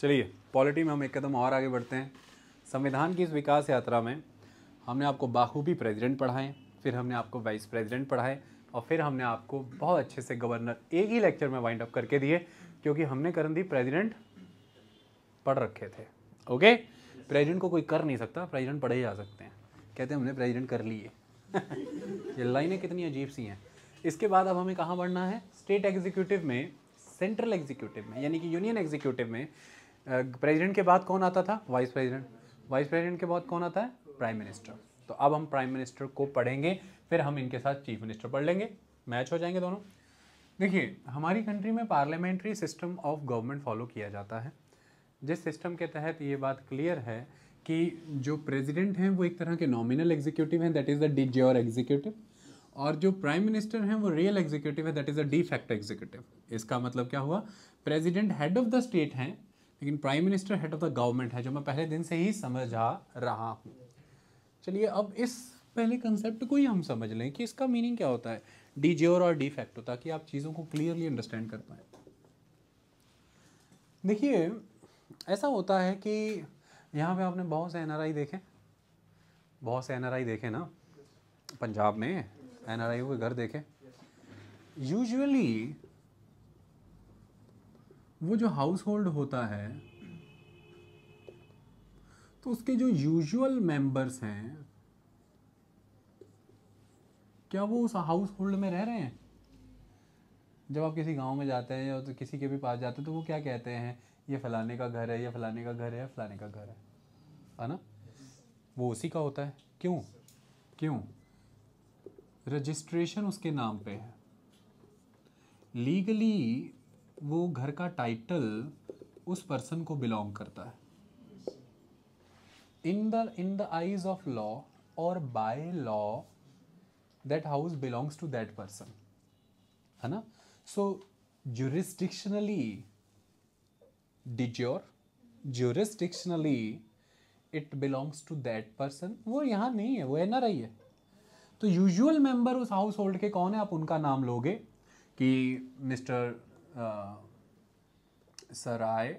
चलिए पॉलिटी में हम एक कदम और आगे बढ़ते हैं संविधान की इस विकास यात्रा में हमने आपको बाखूबी प्रेसिडेंट पढ़ाए फिर हमने आपको वाइस प्रेसिडेंट पढ़ाए और फिर हमने आपको बहुत अच्छे से गवर्नर एक ही लेक्चर में वाइंड अप करके दिए क्योंकि हमने करण दी प्रेजिडेंट पढ़ रखे थे ओके प्रेजिडेंट को कोई कर नहीं सकता प्रेजिडेंट पढ़े जा सकते हैं कहते हैं हमने प्रेजिडेंट कर लिए ये लाइनें कितनी अजीब सी हैं इसके बाद अब हमें कहाँ बढ़ना है स्टेट एग्जीक्यूटिव में सेंट्रल एग्जीक्यूटिव में यानी कि यूनियन एग्जीक्यूटिव में प्रेसिडेंट के बाद कौन आता था वाइस प्रेसिडेंट वाइस प्रेसिडेंट के बाद कौन आता है प्राइम मिनिस्टर तो अब हम प्राइम मिनिस्टर को पढ़ेंगे फिर हम इनके साथ चीफ मिनिस्टर पढ़ लेंगे मैच हो जाएंगे दोनों देखिए हमारी कंट्री में parliamentary system of government follow किया जाता है जिस सिस्टम के तहत ये बात क्लियर है कि जो प्रेसिडेंट हैं वो एक तरह के नॉमिनल एग्जीक्यूटिव हैं that is the de jure executive और जो प्राइम मिनिस्टर हैं वो रियल एग्जीक्यूटिव है that is a de facto executive इसका मतलब क्या हुआ president head of the state हैं लेकिन prime minister head of the government है जो मैं पहले दिन से ही समझा रहा हूँ चलिए अब इस पहले कंसेप्ट को ही हम समझ लें कि इसका मीनिंग क्या होता है डी जेर और डी फैक्टो ताकि आप चीज़ों को क्लियरली अंडरस्टैंड कर पाए देखिए ऐसा होता है कि यहाँ पे आपने बहुत से एनआरआई देखे बहुत से एनआरआई देखे ना पंजाब में एनआरआई के घर देखे यूजुअली वो जो हाउस होल्ड होता है तो उसके जो यूजुअल मेंबर्स हैं क्या वो उस हाउस होल्ड में रह रहे हैं जब आप किसी गांव में जाते हैं या तो किसी के भी पास जाते हैं तो वो क्या कहते हैं ये फलाने का घर है ये फलाने का घर है फलाने का घर है है ना वो उसी का होता है क्यों क्यों रजिस्ट्रेशन उसके नाम पे है लीगली वो घर का टाइटल उस पर्सन को बिलोंग करता है in the in the eyes of law और by law that house belongs to that person है ना so jurisdictionally de jure jurisdictionally it belongs to that person वो यहाँ नहीं है वो एन आर आई है तो यूजुअल मेंबर उस हाउस होल्ड के कौन है आप उनका नाम लोगे कि मिस्टर सराय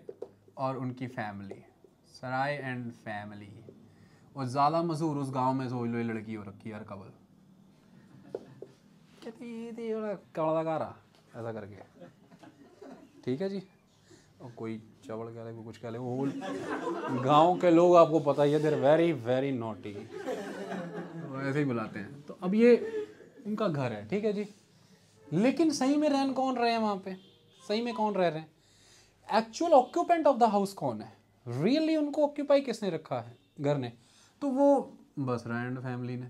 और उनकी फैमिली सराय एंड फैमिली और ज़्यादा मशहूर उस गांव में सोच लो तो लड़की हो रखी यार कबल कहती तो ऐसा करके ठीक है जी और कोई चावल कह ले कोई कुछ कह ले गांव के लोग आपको पता ही है देर वेरी वेरी नोटी ऐसे ही बुलाते हैं तो अब ये उनका घर है ठीक है जी लेकिन सही में रहन कौन रहे हैं वहाँ पे सही में कौन रह रहे हैं actual occupant of the house कौन है रियली really उनको ऑक्यूपाई किसने रखा है घर ने तो वो बस रैंड फैमिली ने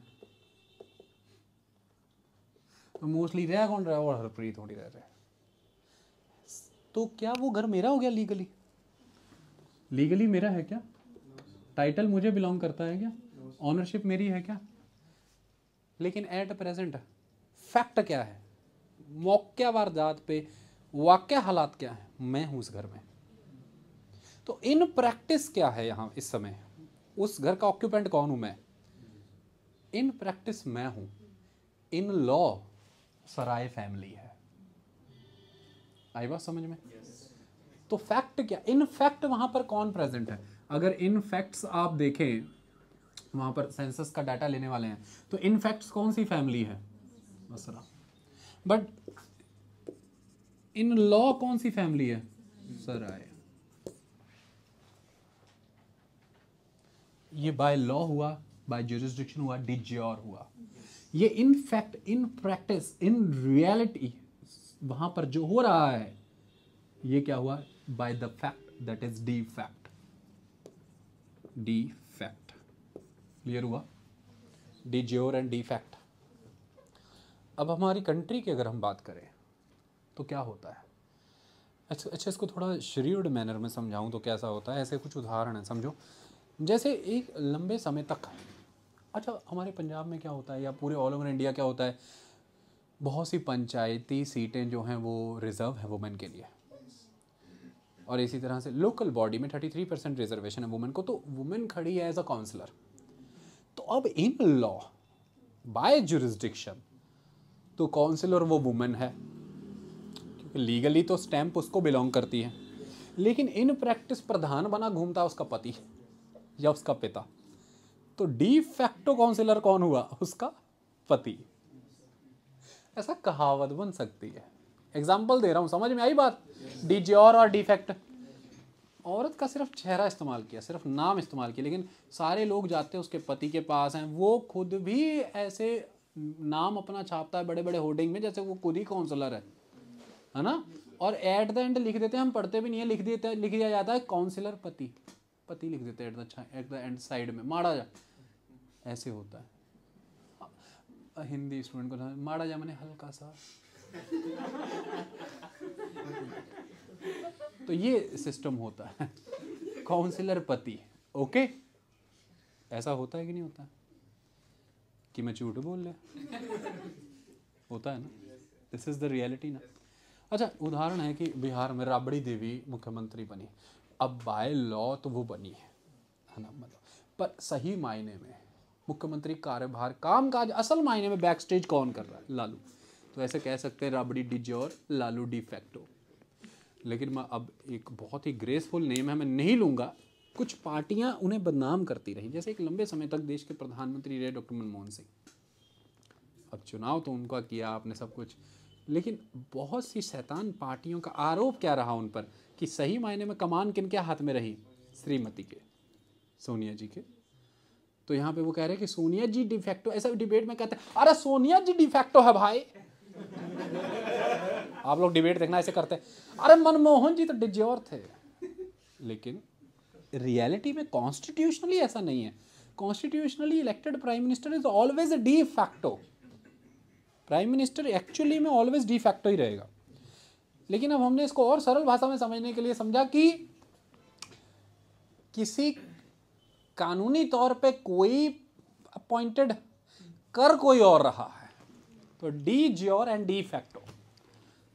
तो मोस्टली रह कौन रहा है और हरप्रीत थोड़ी रह रहे है तो क्या वो घर मेरा हो गया लीगली लीगली मेरा है क्या टाइटल मुझे बिलोंग करता है क्या ऑनरशिप मेरी है क्या लेकिन एट प्रेजेंट फैक्ट क्या है मौक्या वारदात पे वाक्य हालात क्या है मैं हूँ उस घर में तो इन प्रैक्टिस क्या है यहाँ इस समय उस घर का ऑक्यूपेंट कौन हूँ मैं इन प्रैक्टिस मैं हूँ इन लॉ सराय फैमिली है आई बात समझ में yes. तो फैक्ट क्या इन फैक्ट वहाँ पर कौन प्रेजेंट है अगर इन फैक्ट्स आप देखें वहाँ पर सेंसस का डाटा लेने वाले हैं तो इन फैक्ट्स कौन सी फैमिली है बट इन लॉ कौन सी फैमिली है सर आए ये बाय लॉ हुआ बाय जुरिस्डिक्शन हुआ डिज्योर हुआ ये in fact in practice in reality वहां पर जो हो रहा है ये क्या हुआ by the fact that is de facto de facto clear हुआ de jure and de facto अब हमारी कंट्री की अगर हम बात करें तो क्या होता है अच्छा अच्छा इसको थोड़ा श्रीर्ड मैनर में समझाऊँ तो कैसा होता है ऐसे कुछ उदाहरण हैं समझो जैसे एक लंबे समय तक अच्छा हमारे पंजाब में क्या होता है या पूरे ऑल ओवर इंडिया क्या होता है बहुत सी पंचायती सीटें जो हैं वो रिज़र्व हैं वुमेन के लिए और इसी तरह से लोकल बॉडी में थर्टी थ्री परसेंट रिजर्वेशन है वुमेन को तो वुमेन खड़ी है एज अ काउंसलर तो अब इन लॉ बाय जुरिस्डिक्शन तो काउंसिलर वो वुमेन है लीगली तो स्टैंप उसको बिलोंग करती है लेकिन इन प्रैक्टिस प्रधान बना घूमता उसका पति या उसका पिता तो डी फैक्टो काउंसिलर कौन हुआ उसका पति ऐसा कहावत बन सकती है एग्जाम्पल दे रहा हूँ समझ में आई बात डी ज्योर और डी फैक्ट औरत का सिर्फ चेहरा इस्तेमाल किया सिर्फ नाम इस्तेमाल किया लेकिन सारे लोग जाते हैं उसके पति के पास हैं वो खुद भी ऐसे नाम अपना छापता है बड़े बड़े होर्डिंग में जैसे वो खुद ही काउंसलर है है ना और एट द एंड लिख देते हैं हम पढ़ते भी नहीं है लिख देते लिख दिया जाता है काउंसिलर पति पति लिख देते हैं at the at the end side में माड़ा जा ऐसे होता है हिंदी स्टूडेंट को माड़ा जा मैंने हल्का सा तो ये सिस्टम होता है काउंसिलर पति ओके ऐसा होता है कि नहीं होता कि मैं झूठ बोल ले होता है ना दिस इज द रियलिटी ना अच्छा उदाहरण है कि बिहार में राबड़ी देवी मुख्यमंत्री बनी अब बाय लॉ तो वो बनी है है ना मतलब पर सही मायने में मुख्यमंत्री कार्यभार काम काज असल मायने में बैक स्टेज कौन कर रहा है लालू तो ऐसे कह सकते हैं राबड़ी डिजे और लालू डिफेक्टो लेकिन मैं अब एक बहुत ही ग्रेसफुल नेम है मैं नहीं लूँगा कुछ पार्टियां उन्हें बदनाम करती रहीं जैसे एक लंबे समय तक देश के प्रधानमंत्री रहे डॉक्टर मनमोहन सिंह अब चुनाव तो उनका किया आपने सब कुछ लेकिन बहुत सी शैतान पार्टियों का आरोप क्या रहा उन पर कि सही मायने में कमान किन के हाथ में रही श्रीमती के सोनिया जी के तो यहाँ पे वो कह रहे हैं कि सोनिया जी डिफेक्टो ऐसा डिबेट में कहते हैं अरे सोनिया जी डिफेक्टो है भाई आप लोग डिबेट देखना ऐसे करते हैं अरे मनमोहन जी तो डिज्योर थे लेकिन रियलिटी में कॉन्स्टिट्यूशनली ऐसा नहीं है constitutionally elected prime minister is always de facto prime minister actually में ऑलवेज डी फैक्टो ही रहेगा लेकिन अब हमने इसको और सरल भाषा में समझने के लिए समझा कि किसी कानूनी तौर पे कोई अपॉइंटेड कर कोई और रहा है तो de jure and de facto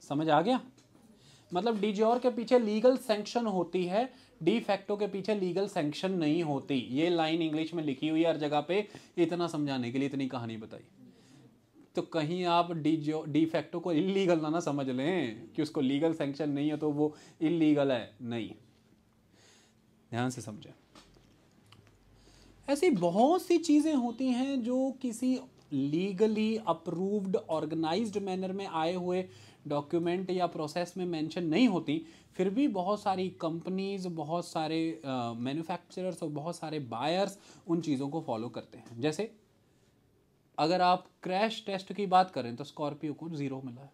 समझ आ गया मतलब डी ज्योर के पीछे लीगल सेंक्शन होती है डी फैक्टो के पीछे लीगल सेंक्शन नहीं होती ये लाइन इंग्लिश में लिखी हुई है हर जगह पे इतना समझाने के लिए इतनी कहानी बताई तो कहीं आप डी जो डी फैक्टो को इलीगल ना ना समझ लें कि उसको लीगल सेंक्शन नहीं है तो वो इलीगल है नहीं ध्यान से समझें ऐसी बहुत सी चीज़ें होती हैं जो किसी लीगली अप्रूव्ड ऑर्गेनाइज्ड मैनर में आए हुए डॉक्यूमेंट या प्रोसेस में मेंशन नहीं होती फिर भी बहुत सारी कंपनीज बहुत सारे मैन्युफैक्चरर्स और बहुत सारे बायर्स उन चीज़ों को फॉलो करते हैं जैसे अगर आप क्रैश टेस्ट की बात करें तो स्कॉर्पियो को ज़ीरो मिला है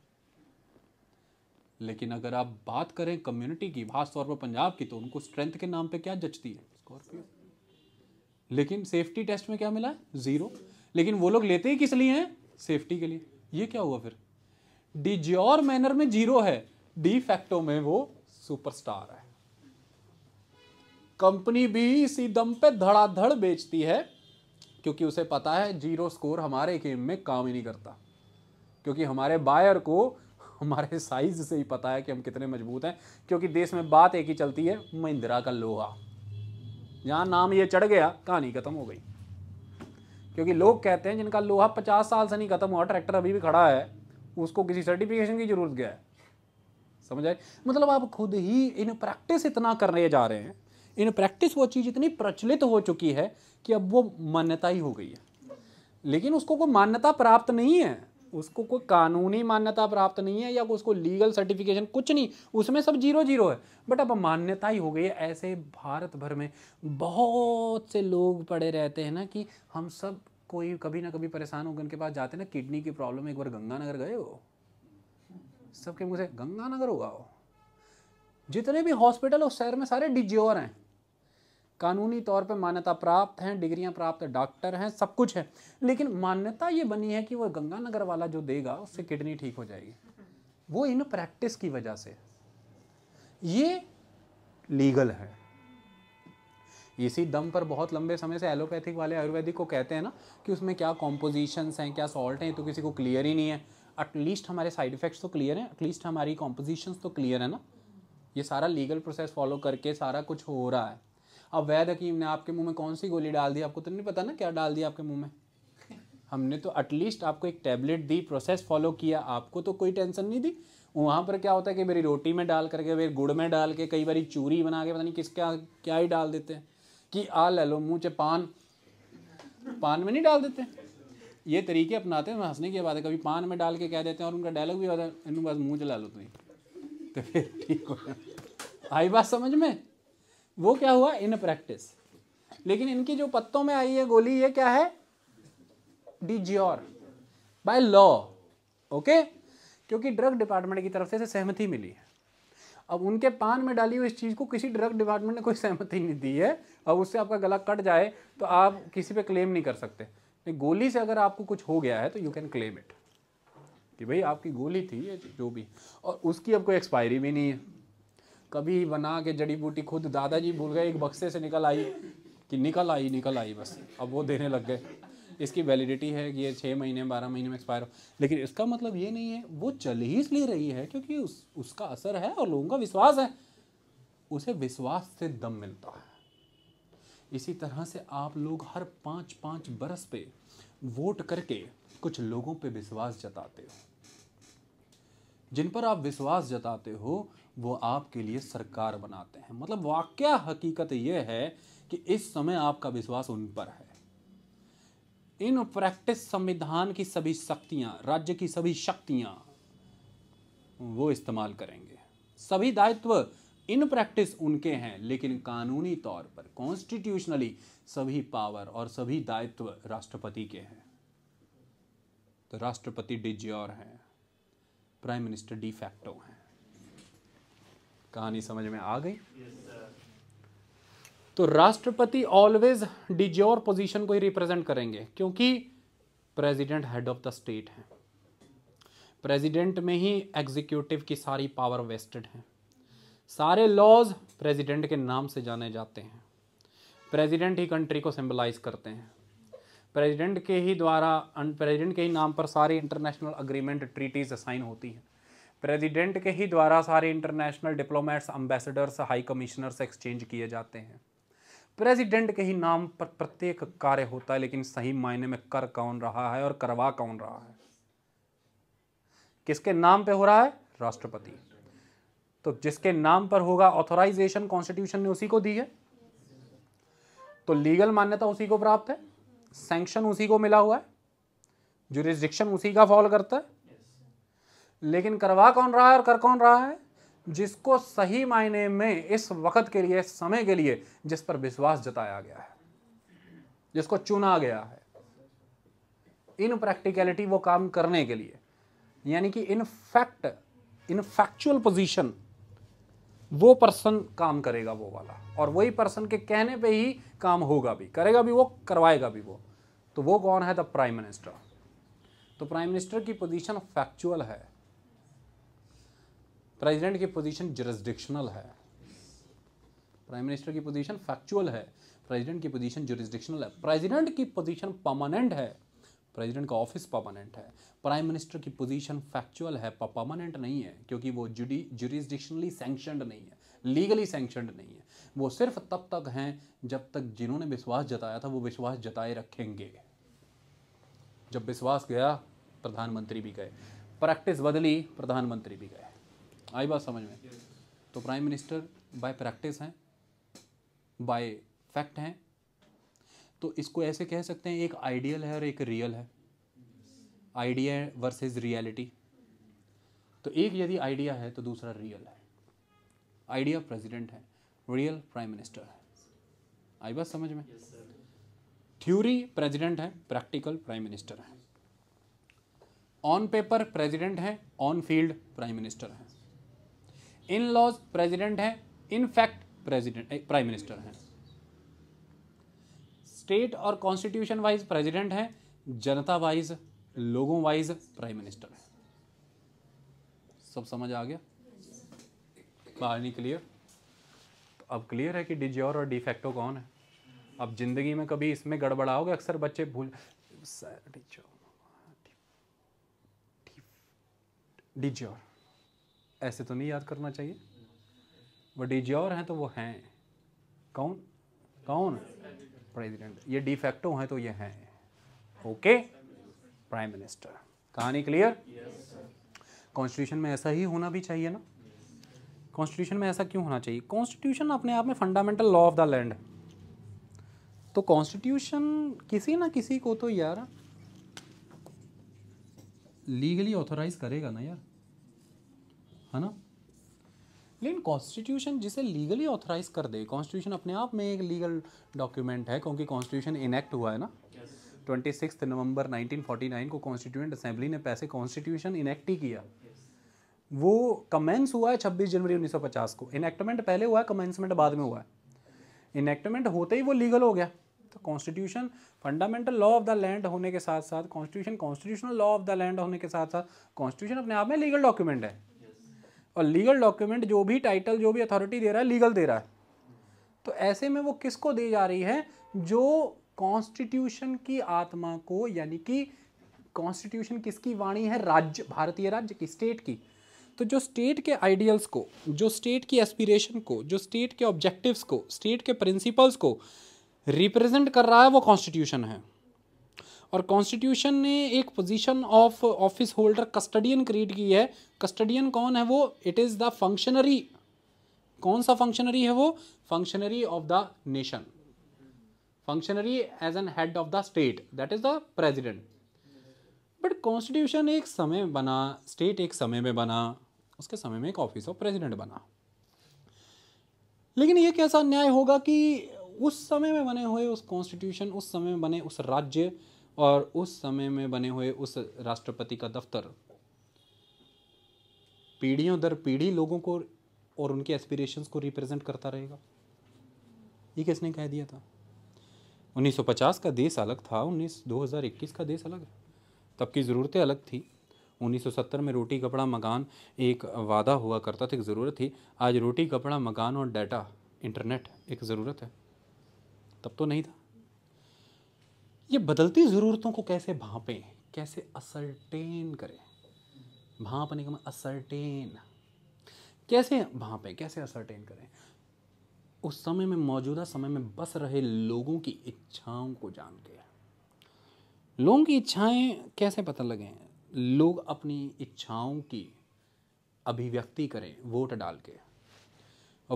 लेकिन अगर आप बात करें कम्युनिटी की खासतौर पर पंजाब की तो उनको स्ट्रेंथ के नाम पे क्या जचती है स्कॉर्पियो लेकिन सेफ्टी टेस्ट में क्या मिला ज़ीरो लेकिन वो लोग लेते ही किस लिए हैं सेफ्टी के लिए ये क्या हुआ फिर ज्योर मैनर में जीरो है डी फैक्टो में वो सुपरस्टार है कंपनी भी इसी दम पे धड़ाधड़ बेचती है क्योंकि उसे पता है जीरो स्कोर हमारे गेम में काम ही नहीं करता क्योंकि हमारे बायर को हमारे साइज से ही पता है कि हम कितने मजबूत हैं क्योंकि देश में बात एक ही चलती है महिंद्रा का लोहा यहाँ नाम ये चढ़ गया कहानी खत्म हो गई क्योंकि लोग कहते हैं जिनका लोहा पचास साल से नहीं खत्म हुआ ट्रैक्टर अभी भी खड़ा है उसको किसी सर्टिफिकेशन की जरूरत गया है समझ आए मतलब आप खुद ही इन प्रैक्टिस इतना करने जा रहे हैं इन प्रैक्टिस वो चीज़ इतनी प्रचलित हो चुकी है कि अब वो मान्यता ही हो गई है लेकिन उसको कोई मान्यता प्राप्त नहीं है उसको कोई कानूनी मान्यता प्राप्त नहीं है या उसको लीगल सर्टिफिकेशन कुछ नहीं उसमें सब जीरो जीरो है बट अब मान्यता ही हो गई है ऐसे भारत भर में बहुत से लोग पड़े रहते हैं ना कि हम सब कोई कभी ना कभी परेशान होकर उनके पास जाते हैं ना किडनी की प्रॉब्लम एक बार गंगानगर गए हो सबके मुझे गंगानगर होगा हो जितने भी हॉस्पिटल उस शहर में सारे डिज्योर हैं कानूनी तौर पर मान्यता प्राप्त हैं डिग्रियां प्राप्त डॉक्टर हैं सब कुछ है लेकिन मान्यता ये बनी है कि वो गंगानगर वाला जो देगा उससे किडनी ठीक हो जाएगी वो इन प्रैक्टिस की वजह से ये लीगल है इसी दम पर बहुत लंबे समय से एलोपैथिक वाले आयुर्वेदिक को कहते हैं ना कि उसमें क्या कॉम्पोजिशंस हैं क्या सॉल्ट हैं तो किसी को क्लियर ही नहीं है एटलीस्ट हमारे साइड इफेक्ट्स तो क्लियर हैं एटलीस्ट हमारी कॉम्पोजिशंस तो क्लियर है ना ये सारा लीगल प्रोसेस फॉलो करके सारा कुछ हो रहा है अब वैद हकीम ने आपके मुंह में कौन सी गोली डाल दी आपको तो नहीं पता ना क्या डाल दिया आपके मुंह में हमने तो एटलीस्ट आपको एक टैबलेट दी प्रोसेस फॉलो किया आपको तो कोई टेंशन नहीं दी वहाँ पर क्या होता है कि मेरी रोटी में डाल करके मेरे गुड़ में डाल के कई बार चूरी बना के पता नहीं किसके क्या ही डाल देते हैं कि आ ले लो मुँह चे पान पान में नहीं डाल देते ये तरीके अपनाते हैं हंसने की बात है कभी पान में डाल के कह देते हैं और उनका डायलॉग भी होता है बस मुँह चला लो तुम्हें तो फिर ठीक हो आई बात समझ में वो क्या हुआ इन प्रैक्टिस लेकिन इनकी जो पत्तों में आई है गोली ये क्या है de jure by law okay क्योंकि ड्रग डिपार्टमेंट की तरफ से सहमति मिली है अब उनके पान में डाली हुई इस चीज़ को किसी ड्रग डिपार्टमेंट ने कोई सहमति नहीं दी है अब उससे आपका गला कट जाए तो आप किसी पे क्लेम नहीं कर सकते गोली से अगर आपको कुछ हो गया है तो यू कैन क्लेम इट कि भाई आपकी गोली थी ये जो भी और उसकी अब कोई एक्सपायरी भी नहीं है कभी बना के जड़ी बूटी खुद दादाजी भूल गए एक बक्से से निकल आई कि निकल आई निकल आई बस अब वो देने लग गए इसकी वैलिडिटी है कि ये छः महीने बारह महीने में एक्सपायर हो लेकिन इसका मतलब ये नहीं है वो चल ही इसलिए रही है क्योंकि उस उसका असर है और लोगों का विश्वास है उसे विश्वास से दम मिलता है इसी तरह से आप लोग हर पाँच पाँच बरस पे वोट करके कुछ लोगों पे विश्वास जताते हो जिन पर आप विश्वास जताते हो वो आपके लिए सरकार बनाते हैं मतलब वाक्य हकीकत यह है कि इस समय आपका विश्वास उन पर है इन प्रैक्टिस संविधान की सभी शक्तियां राज्य की सभी शक्तियां वो इस्तेमाल करेंगे सभी दायित्व इन प्रैक्टिस उनके हैं लेकिन कानूनी तौर पर कॉन्स्टिट्यूशनली सभी पावर और सभी दायित्व राष्ट्रपति के हैं तो राष्ट्रपति डिज्योर हैं प्राइम मिनिस्टर डी फैक्टो हैं कहानी समझ में आ गई तो राष्ट्रपति ऑलवेज डिजोर पोजीशन को ही रिप्रेजेंट करेंगे क्योंकि president head of the state है प्रेसिडेंट में ही एग्जीक्यूटिव की सारी पावर वेस्टेड है सारे लॉज प्रेसिडेंट के नाम से जाने जाते हैं प्रेसिडेंट ही कंट्री को सिंबलाइज करते हैं प्रेसिडेंट के ही द्वारा प्रेसिडेंट के ही नाम पर सारी इंटरनेशनल अग्रीमेंट ट्रीटीज़ साइन होती हैं प्रेसिडेंट के ही द्वारा सारे international diplomats ambassadors high commissioners exchange किए जाते हैं प्रेसिडेंट के ही नाम पर प्रत्येक कार्य होता है लेकिन सही मायने में कर कौन रहा है और करवा कौन रहा है किसके नाम पे हो रहा है राष्ट्रपति तो जिसके नाम पर होगा ऑथोराइजेशन कॉन्स्टिट्यूशन ने उसी को दी है तो लीगल मान्यता उसी को प्राप्त है सेंक्शन उसी को मिला हुआ है जुरिस्डिक्शन उसी का फॉल करता है लेकिन करवा कौन रहा है और कर कौन रहा है जिसको सही मायने में इस वक्त के लिए समय के लिए जिस पर विश्वास जताया गया है जिसको चुना गया है इन प्रैक्टिकलिटी वो काम करने के लिए यानी कि in fact in factual position वो पर्सन काम करेगा वो वाला और वही पर्सन के कहने पे ही काम होगा भी करेगा भी वो करवाएगा भी वो तो वो कौन है द प्राइम मिनिस्टर तो प्राइम मिनिस्टर की पोजीशन फैक्चुअल है प्रेसिडेंट की पोजीशन जुरिस्डिक्शनल है प्राइम मिनिस्टर की पोजीशन फैक्चुअल है प्रेसिडेंट की पोजीशन जुरिस्डिक्शनल है प्रेसिडेंट की पोजीशन परमानेंट है प्रेसिडेंट का ऑफिस परमानेंट है प्राइम मिनिस्टर की पोजीशन फैक्चुअल है परमानेंट नहीं है क्योंकि वो जुडी जुडिसडिक्शनली सेंक्शनड नहीं है लीगली सेंक्शनड नहीं है वो सिर्फ तब तक हैं जब तक जिन्होंने विश्वास जताया था वो विश्वास जताए रखेंगे जब विश्वास गया प्रधानमंत्री भी गए प्रैक्टिस बदली प्रधानमंत्री भी गए आई बात समझ में तो प्राइम मिनिस्टर बाय प्रैक्टिस हैं बाय फैक्ट हैं तो इसको ऐसे कह सकते हैं एक आइडियल है और एक रियल है आइडिया वर्सेस रियलिटी तो एक यदि आइडिया है तो दूसरा रियल है आइडिया प्रेसिडेंट है रियल प्राइम मिनिस्टर है आई बात समझ में थ्योरी प्रेसिडेंट है प्रैक्टिकल प्राइम मिनिस्टर है ऑन पेपर प्रेसिडेंट है ऑन फील्ड प्राइम मिनिस्टर है इन लॉज प्रेसिडेंट है in fact president prime minister है स्टेट और कॉन्स्टिट्यूशन वाइज प्रेसिडेंट है जनता वाइज लोगों वाइज प्राइम मिनिस्टर है सब समझ आ गया बाहर नहीं क्लियर तो अब क्लियर है कि डिज्योर और डिफेक्टो कौन है अब जिंदगी में कभी इसमें गड़बड़ाओगे अक्सर बच्चे भूल डिज्योर ऐसे तो नहीं याद करना चाहिए वो डिज्योर हैं तो वो हैं कौन कौन प्रेसिडेंट ये डिफेक्टो हैं तो ये हैं ओके प्राइम मिनिस्टर कहानी क्लियर कॉन्स्टिट्यूशन में ऐसा ही होना भी चाहिए ना कॉन्स्टिट्यूशन में ऐसा क्यों होना चाहिए कॉन्स्टिट्यूशन अपने आप में fundamental law of the land तो कॉन्स्टिट्यूशन किसी ना किसी को तो यार लीगली ऑथोराइज करेगा ना यार है ना लेकिन कॉन्स्टिट्यूशन जिसे लीगली ऑथराइज कर दे कॉन्स्टिट्यूशन अपने आप में एक लीगल डॉक्यूमेंट है क्योंकि कॉन्स्टिट्यूशन इनेक्ट हुआ है ना ट्वेंटी सिक्स नवंबर 1949 को कॉन्स्टिट्यूंट असेंबली ने पैसे कॉन्स्टिट्यूशन इनेक्ट ही किया वो कमेंस हुआ है छब्बीस जनवरी 1950 को इनेक्टमेंट पहले हुआ है कमेंसमेंट बाद में हुआ है इनेक्टमेंट होते ही वो लीगल हो गया तो constitution fundamental law of the land होने के साथ साथ constitution constitutional law of the land होने के साथ साथ कॉन्स्टिट्यूशन अपने आप में लीगल डॉक्यूमेंट है और लीगल डॉक्यूमेंट जो भी टाइटल जो भी अथॉरिटी दे रहा है लीगल दे रहा है तो ऐसे में वो किसको दे जा रही है जो कॉन्स्टिट्यूशन की आत्मा को यानी कि कॉन्स्टिट्यूशन किसकी वाणी है राज्य भारतीय राज्य की स्टेट की तो जो स्टेट के आइडियल्स को जो स्टेट की एस्पिरेशन को जो स्टेट के ऑब्जेक्टिव्स को स्टेट के प्रिंसिपल्स को रिप्रेजेंट कर रहा है वो कॉन्स्टिट्यूशन है और कॉन्स्टिट्यूशन ने एक position of office holder custodian create की है कस्टडियन कौन है वो इट इज़ द फंक्शनरी कौन सा फंक्शनरी है वो functionary of the nation functionary as an head of the state that is the president but constitution एक समय में बना स्टेट एक समय में बना उसके समय में एक ऑफिस ऑफ प्रेजिडेंट बना लेकिन ये कैसा न्याय होगा कि उस समय में बने हुए उस कॉन्स्टिट्यूशन उस समय में बने उस राज्य और उस समय में बने हुए उस राष्ट्रपति का दफ्तर पीढ़ियों दर पीढ़ी लोगों को और उनके एस्पिरेशंस को रिप्रेजेंट करता रहेगा ये किसने कह दिया था 1950 का देश अलग था 19 2021 का देश अलग है तब की ज़रूरतें अलग थी 1970 में रोटी कपड़ा मकान एक वादा हुआ करता था एक ज़रूरत थी आज रोटी कपड़ा मकान और डाटा इंटरनेट एक ज़रूरत है तब तो नहीं था ये बदलती ज़रूरतों को कैसे भापें कैसे असरटेन करें भापने का असरटेन कैसे भापें कैसे असरटेन करें उस समय में मौजूदा समय में बस रहे लोगों की इच्छाओं को जान के लोगों की इच्छाएं कैसे पता लगें लोग अपनी इच्छाओं की अभिव्यक्ति करें वोट डाल के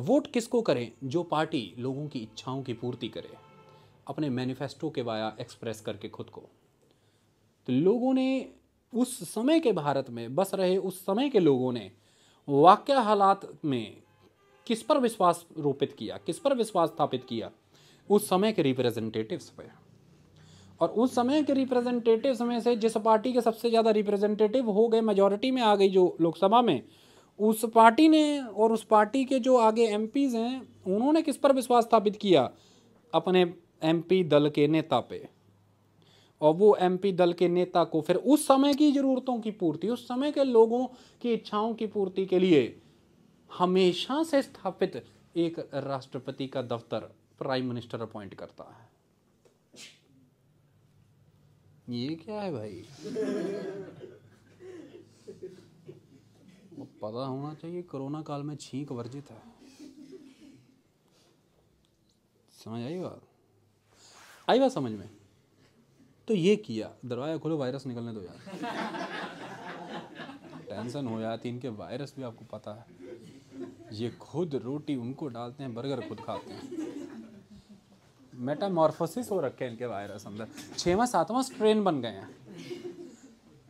वोट किसको करें जो पार्टी लोगों की इच्छाओं की पूर्ति करे अपने मैनिफेस्टो के वाया एक्सप्रेस करके खुद को तो लोगों ने उस समय के भारत में बस रहे उस समय के लोगों ने वाक्य हालात में किस पर विश्वास रोपित किया किस पर विश्वास स्थापित किया उस समय के रिप्रेजेंटेटिव्स पर और उस समय के रिप्रेजेंटेटिव्स में से जिस पार्टी के सबसे ज़्यादा रिप्रेजेंटेटिव हो गए मेजोरिटी में आ गई जो लोकसभा में उस पार्टी ने और उस पार्टी के जो आगे एम हैं उन्होंने किस पर विश्वास स्थापित किया अपने एम दल के नेता पे और वो एमपी दल के नेता को फिर उस समय की ज़रूरतों की पूर्ति उस समय के लोगों की इच्छाओं की पूर्ति के लिए हमेशा से स्थापित एक राष्ट्रपति का दफ्तर प्राइम मिनिस्टर अपॉइंट करता है ये क्या है भाई पता होना चाहिए कोरोना काल में छींक वर्जित है समझ आई बात आई बात समझ में तो ये किया दरवाज़ा खोलो वायरस निकलने दो यार टेंशन हो जाती इनके वायरस भी आपको पता है ये खुद रोटी उनको डालते हैं बर्गर खुद खाते हैं मेटामॉर्फोसिस हो रखे इनके वायरस अंदर छवा सातवां स्ट्रेन बन गए हैं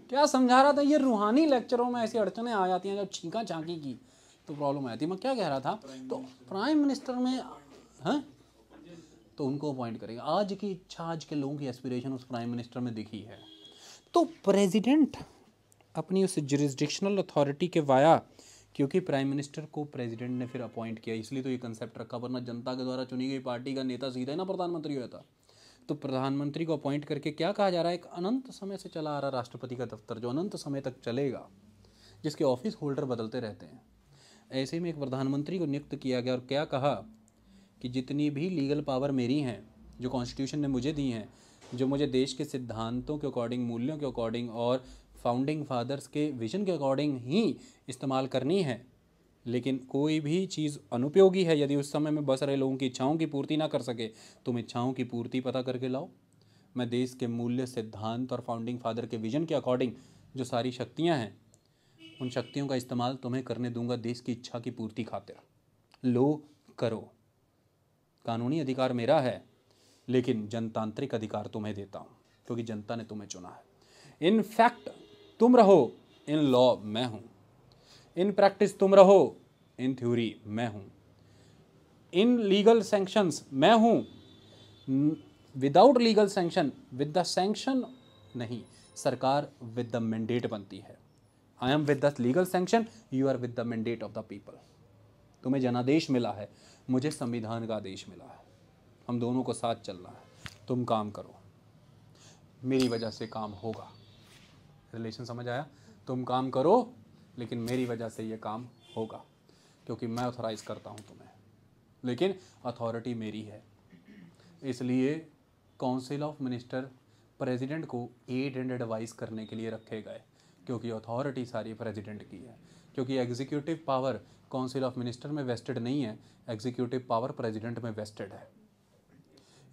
क्या समझा रहा था ये रूहानी लेक्चरों में ऐसी अड़चने आ जाती हैं जब छींका छाँकी की तो प्रॉब्लम आ जाती है मैं क्या कह रहा था तो प्राइम मिनिस्टर में हाँ तो उनको अपॉइंट करेगा आज की इच्छा आज के लोगों की एस्पिरेशन उस प्राइम मिनिस्टर में दिखी है तो प्रेसिडेंट अपनी उस जुरिस्डिक्शनल अथॉरिटी के वाया क्योंकि प्राइम मिनिस्टर को प्रेसिडेंट ने फिर अपॉइंट किया इसलिए तो ये कंसेप्ट रखा वरना जनता के द्वारा चुनी गई पार्टी का नेता सीधा ही ना प्रधानमंत्री हुआ था तो प्रधानमंत्री को अपॉइंट करके क्या कहा जा रहा है एक अनंत समय से चला आ रहा राष्ट्रपति का दफ्तर जो अनंत समय तक चलेगा जिसके ऑफिस होल्डर बदलते रहते हैं ऐसे में एक प्रधानमंत्री को नियुक्त किया गया और क्या कहा कि जितनी भी लीगल पावर मेरी हैं जो कॉन्स्टिट्यूशन ने मुझे दी हैं जो मुझे देश के सिद्धांतों के अकॉर्डिंग मूल्यों के अकॉर्डिंग और फाउंडिंग फादर्स के विजन के अकॉर्डिंग ही इस्तेमाल करनी है लेकिन कोई भी चीज़ अनुपयोगी है यदि उस समय में बस रहे लोगों की इच्छाओं की पूर्ति ना कर सके तुम इच्छाओं की पूर्ति पता करके लाओ मैं देश के मूल्य सिद्धांत और फाउंडिंग फादर के विजन के अकॉर्डिंग जो सारी शक्तियाँ हैं उन शक्तियों का इस्तेमाल तुम्हें करने दूंगा देश की इच्छा की पूर्ति खातिर लो करो कानूनी अधिकार मेरा है लेकिन जनतांत्रिक अधिकार तुम्हें देता हूँ क्योंकि जनता ने तुम्हें चुना है इन फैक्ट तुम रहो इन लॉ मैं हूँ इन प्रैक्टिस तुम रहो इन थ्योरी मैं हूँ इन लीगल सेंक्शंस मैं हूँ without legal sanction with the sanction नहीं सरकार विद द मैंडेट बनती है I am with the legal sanction you are with the mandate of the people तुम्हें जनादेश मिला है मुझे संविधान का आदेश मिला है हम दोनों को साथ चलना है तुम काम करो मेरी वजह से काम होगा रिलेशन समझ आया तुम काम करो लेकिन मेरी वजह से ये काम होगा क्योंकि मैं ऑथोराइज करता हूँ तुम्हें लेकिन अथॉरिटी मेरी है इसलिए काउंसिल ऑफ मिनिस्टर प्रेसिडेंट को एड एंड एडवाइस करने के लिए रखे गए क्योंकि अथॉरिटी सारी प्रेसिडेंट की है क्योंकि executive power council of minister में वेस्टेड नहीं है एग्जीक्यूटिव पावर प्रेजिडेंट में वेस्टेड है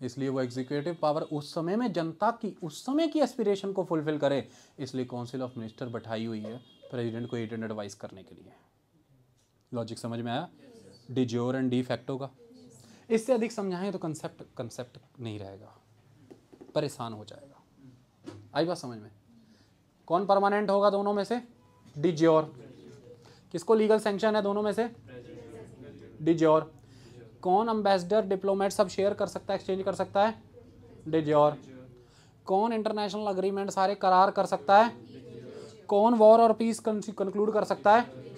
इसलिए वो एग्जीक्यूटिव पावर उस समय में जनता की उस समय की एस्पिरेशन को फुलफिल करे इसलिए काउंसिल ऑफ मिनिस्टर बैठाई हुई है प्रेजिडेंट को एड एंड एडवाइस करने के लिए लॉजिक समझ में आया डिज्योर एंड डी फैक्टो का इससे अधिक समझाएं तो कंसेप्ट कंसेप्ट नहीं रहेगा परेशान हो जाएगा आई बात समझ में कौन परमानेंट होगा दोनों में से डिज्योर किसको लीगल सेंक्शन है दोनों में से डिज्योर कौन अम्बेसडर डिप्लोमेट सब शेयर कर सकता है एक्सचेंज कर सकता है डिज्योर कौन इंटरनेशनल अग्रीमेंट सारे करार कर सकता है कौन वॉर और पीस कंक्लूड कर सकता है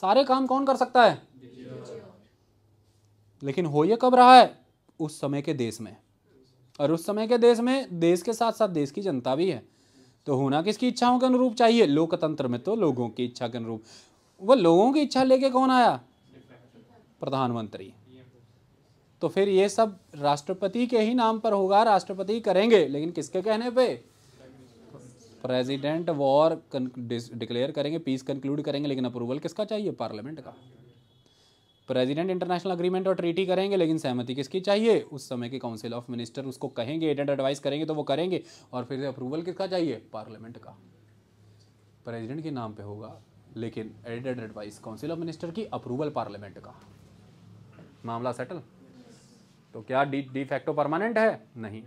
सारे काम कौन कर सकता है लेकिन हो ये कब रहा है उस समय के देश में और उस समय के देश में देश के साथ साथ देश की जनता भी है तो होना किसकी इच्छाओं के अनुरूप चाहिए लोकतंत्र में तो लोगों की इच्छा के अनुरूप वह लोगों की इच्छा लेके कौन आया प्रधानमंत्री तो फिर ये सब राष्ट्रपति के ही नाम पर होगा राष्ट्रपति करेंगे लेकिन किसके कहने पे प्रेसिडेंट वॉर डिक्लेयर करेंगे पीस कंक्लूड करेंगे लेकिन अप्रूवल किसका चाहिए पार्लियामेंट का प्रेसिडेंट इंटरनेशनल अग्रीमेंट और ट्रीटी करेंगे लेकिन सहमति किसकी चाहिए उस समय के काउंसिल ऑफ मिनिस्टर उसको कहेंगे एडेंट एडवाइस करेंगे तो वो करेंगे और फिर अप्रूवल किसका चाहिए पार्लियामेंट का प्रेसिडेंट के नाम पे होगा लेकिन aid and advice council of minister की अप्रूवल पार्लियामेंट का मामला सेटल तो क्या डी डी परमानेंट है नहीं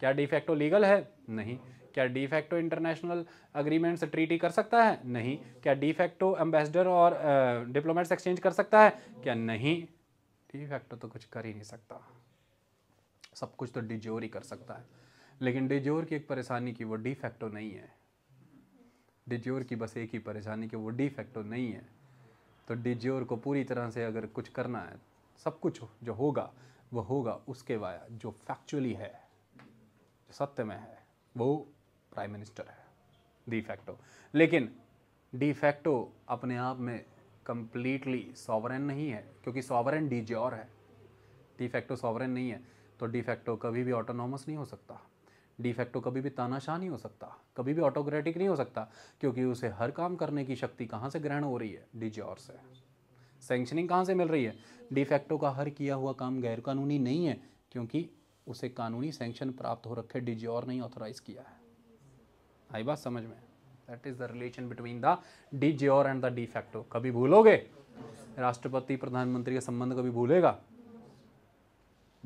क्या डी लीगल है नहीं क्या de facto international agreements treaty कर सकता है नहीं क्या डिफेक्टो एम्बेसडर और डिप्लोमेट्स एक्सचेंज कर सकता है क्या नहीं डिफेक्टो तो कुछ कर ही नहीं सकता सब कुछ तो डिजोर ही कर सकता है लेकिन डिजोर की एक परेशानी की वो डिफेक्टो नहीं है डिजोर की बस एक ही परेशानी की वो डिफेक्टो नहीं है तो डिजोर को पूरी तरह से अगर कुछ करना है सब कुछ जो होगा वो होगा उसके वाया जो फैक्चुअली है जो सत्य में है वो प्राइम मिनिस्टर है डी फैक्टो लेकिन डी फैक्टो अपने आप में कम्प्लीटली सॉवरन नहीं है क्योंकि सॉवरन डी और है डी फैक्टो सॉवरन नहीं है तो डी फैक्टो कभी भी ऑटोनॉमस नहीं हो सकता डी फैक्टो कभी भी तानाशाह नहीं हो सकता कभी भी ऑटोक्रेटिक नहीं हो सकता क्योंकि उसे हर काम करने की शक्ति कहाँ से ग्रहण हो रही है डी और से सेंक्शनिंग कहाँ से मिल रही है डिफैक्टो का हर किया हुआ काम गैरकानूनी नहीं है क्योंकि उसे कानूनी सेंक्शन प्राप्त हो रखे डी डिजोर नहीं ऑथोराइज़ किया है आई बात समझ में that is the relation between the de jure and the de facto कभी भूलोगे राष्ट्रपति प्रधानमंत्री का संबंध कभी भूलेगा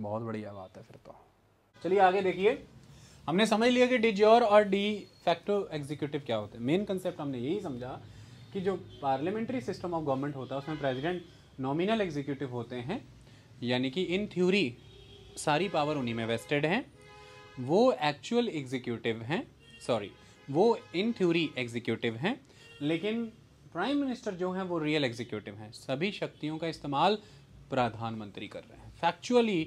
बहुत बढ़िया बात है फिर तो चलिए आगे देखिए हमने समझ लिया कि डी ज्योर और डी फैक्टो एग्जीक्यूटिव क्या होते हैं मेन कंसेप्ट हमने यही समझा कि जो पार्लियामेंट्री सिस्टम ऑफ गवर्नमेंट होता है उसमें प्रेसिडेंट नॉमिनल एग्जीक्यूटिव होते हैं यानी कि इन थ्योरी सारी पावर उन्हीं में वेस्टेड हैं वो एक्चुअल एग्जीक्यूटिव हैं सॉरी वो इन थ्योरी एग्जीक्यूटिव हैं लेकिन प्राइम मिनिस्टर जो हैं वो रियल एग्जीक्यूटिव हैं सभी शक्तियों का इस्तेमाल प्रधानमंत्री कर रहे हैं फैक्चुअली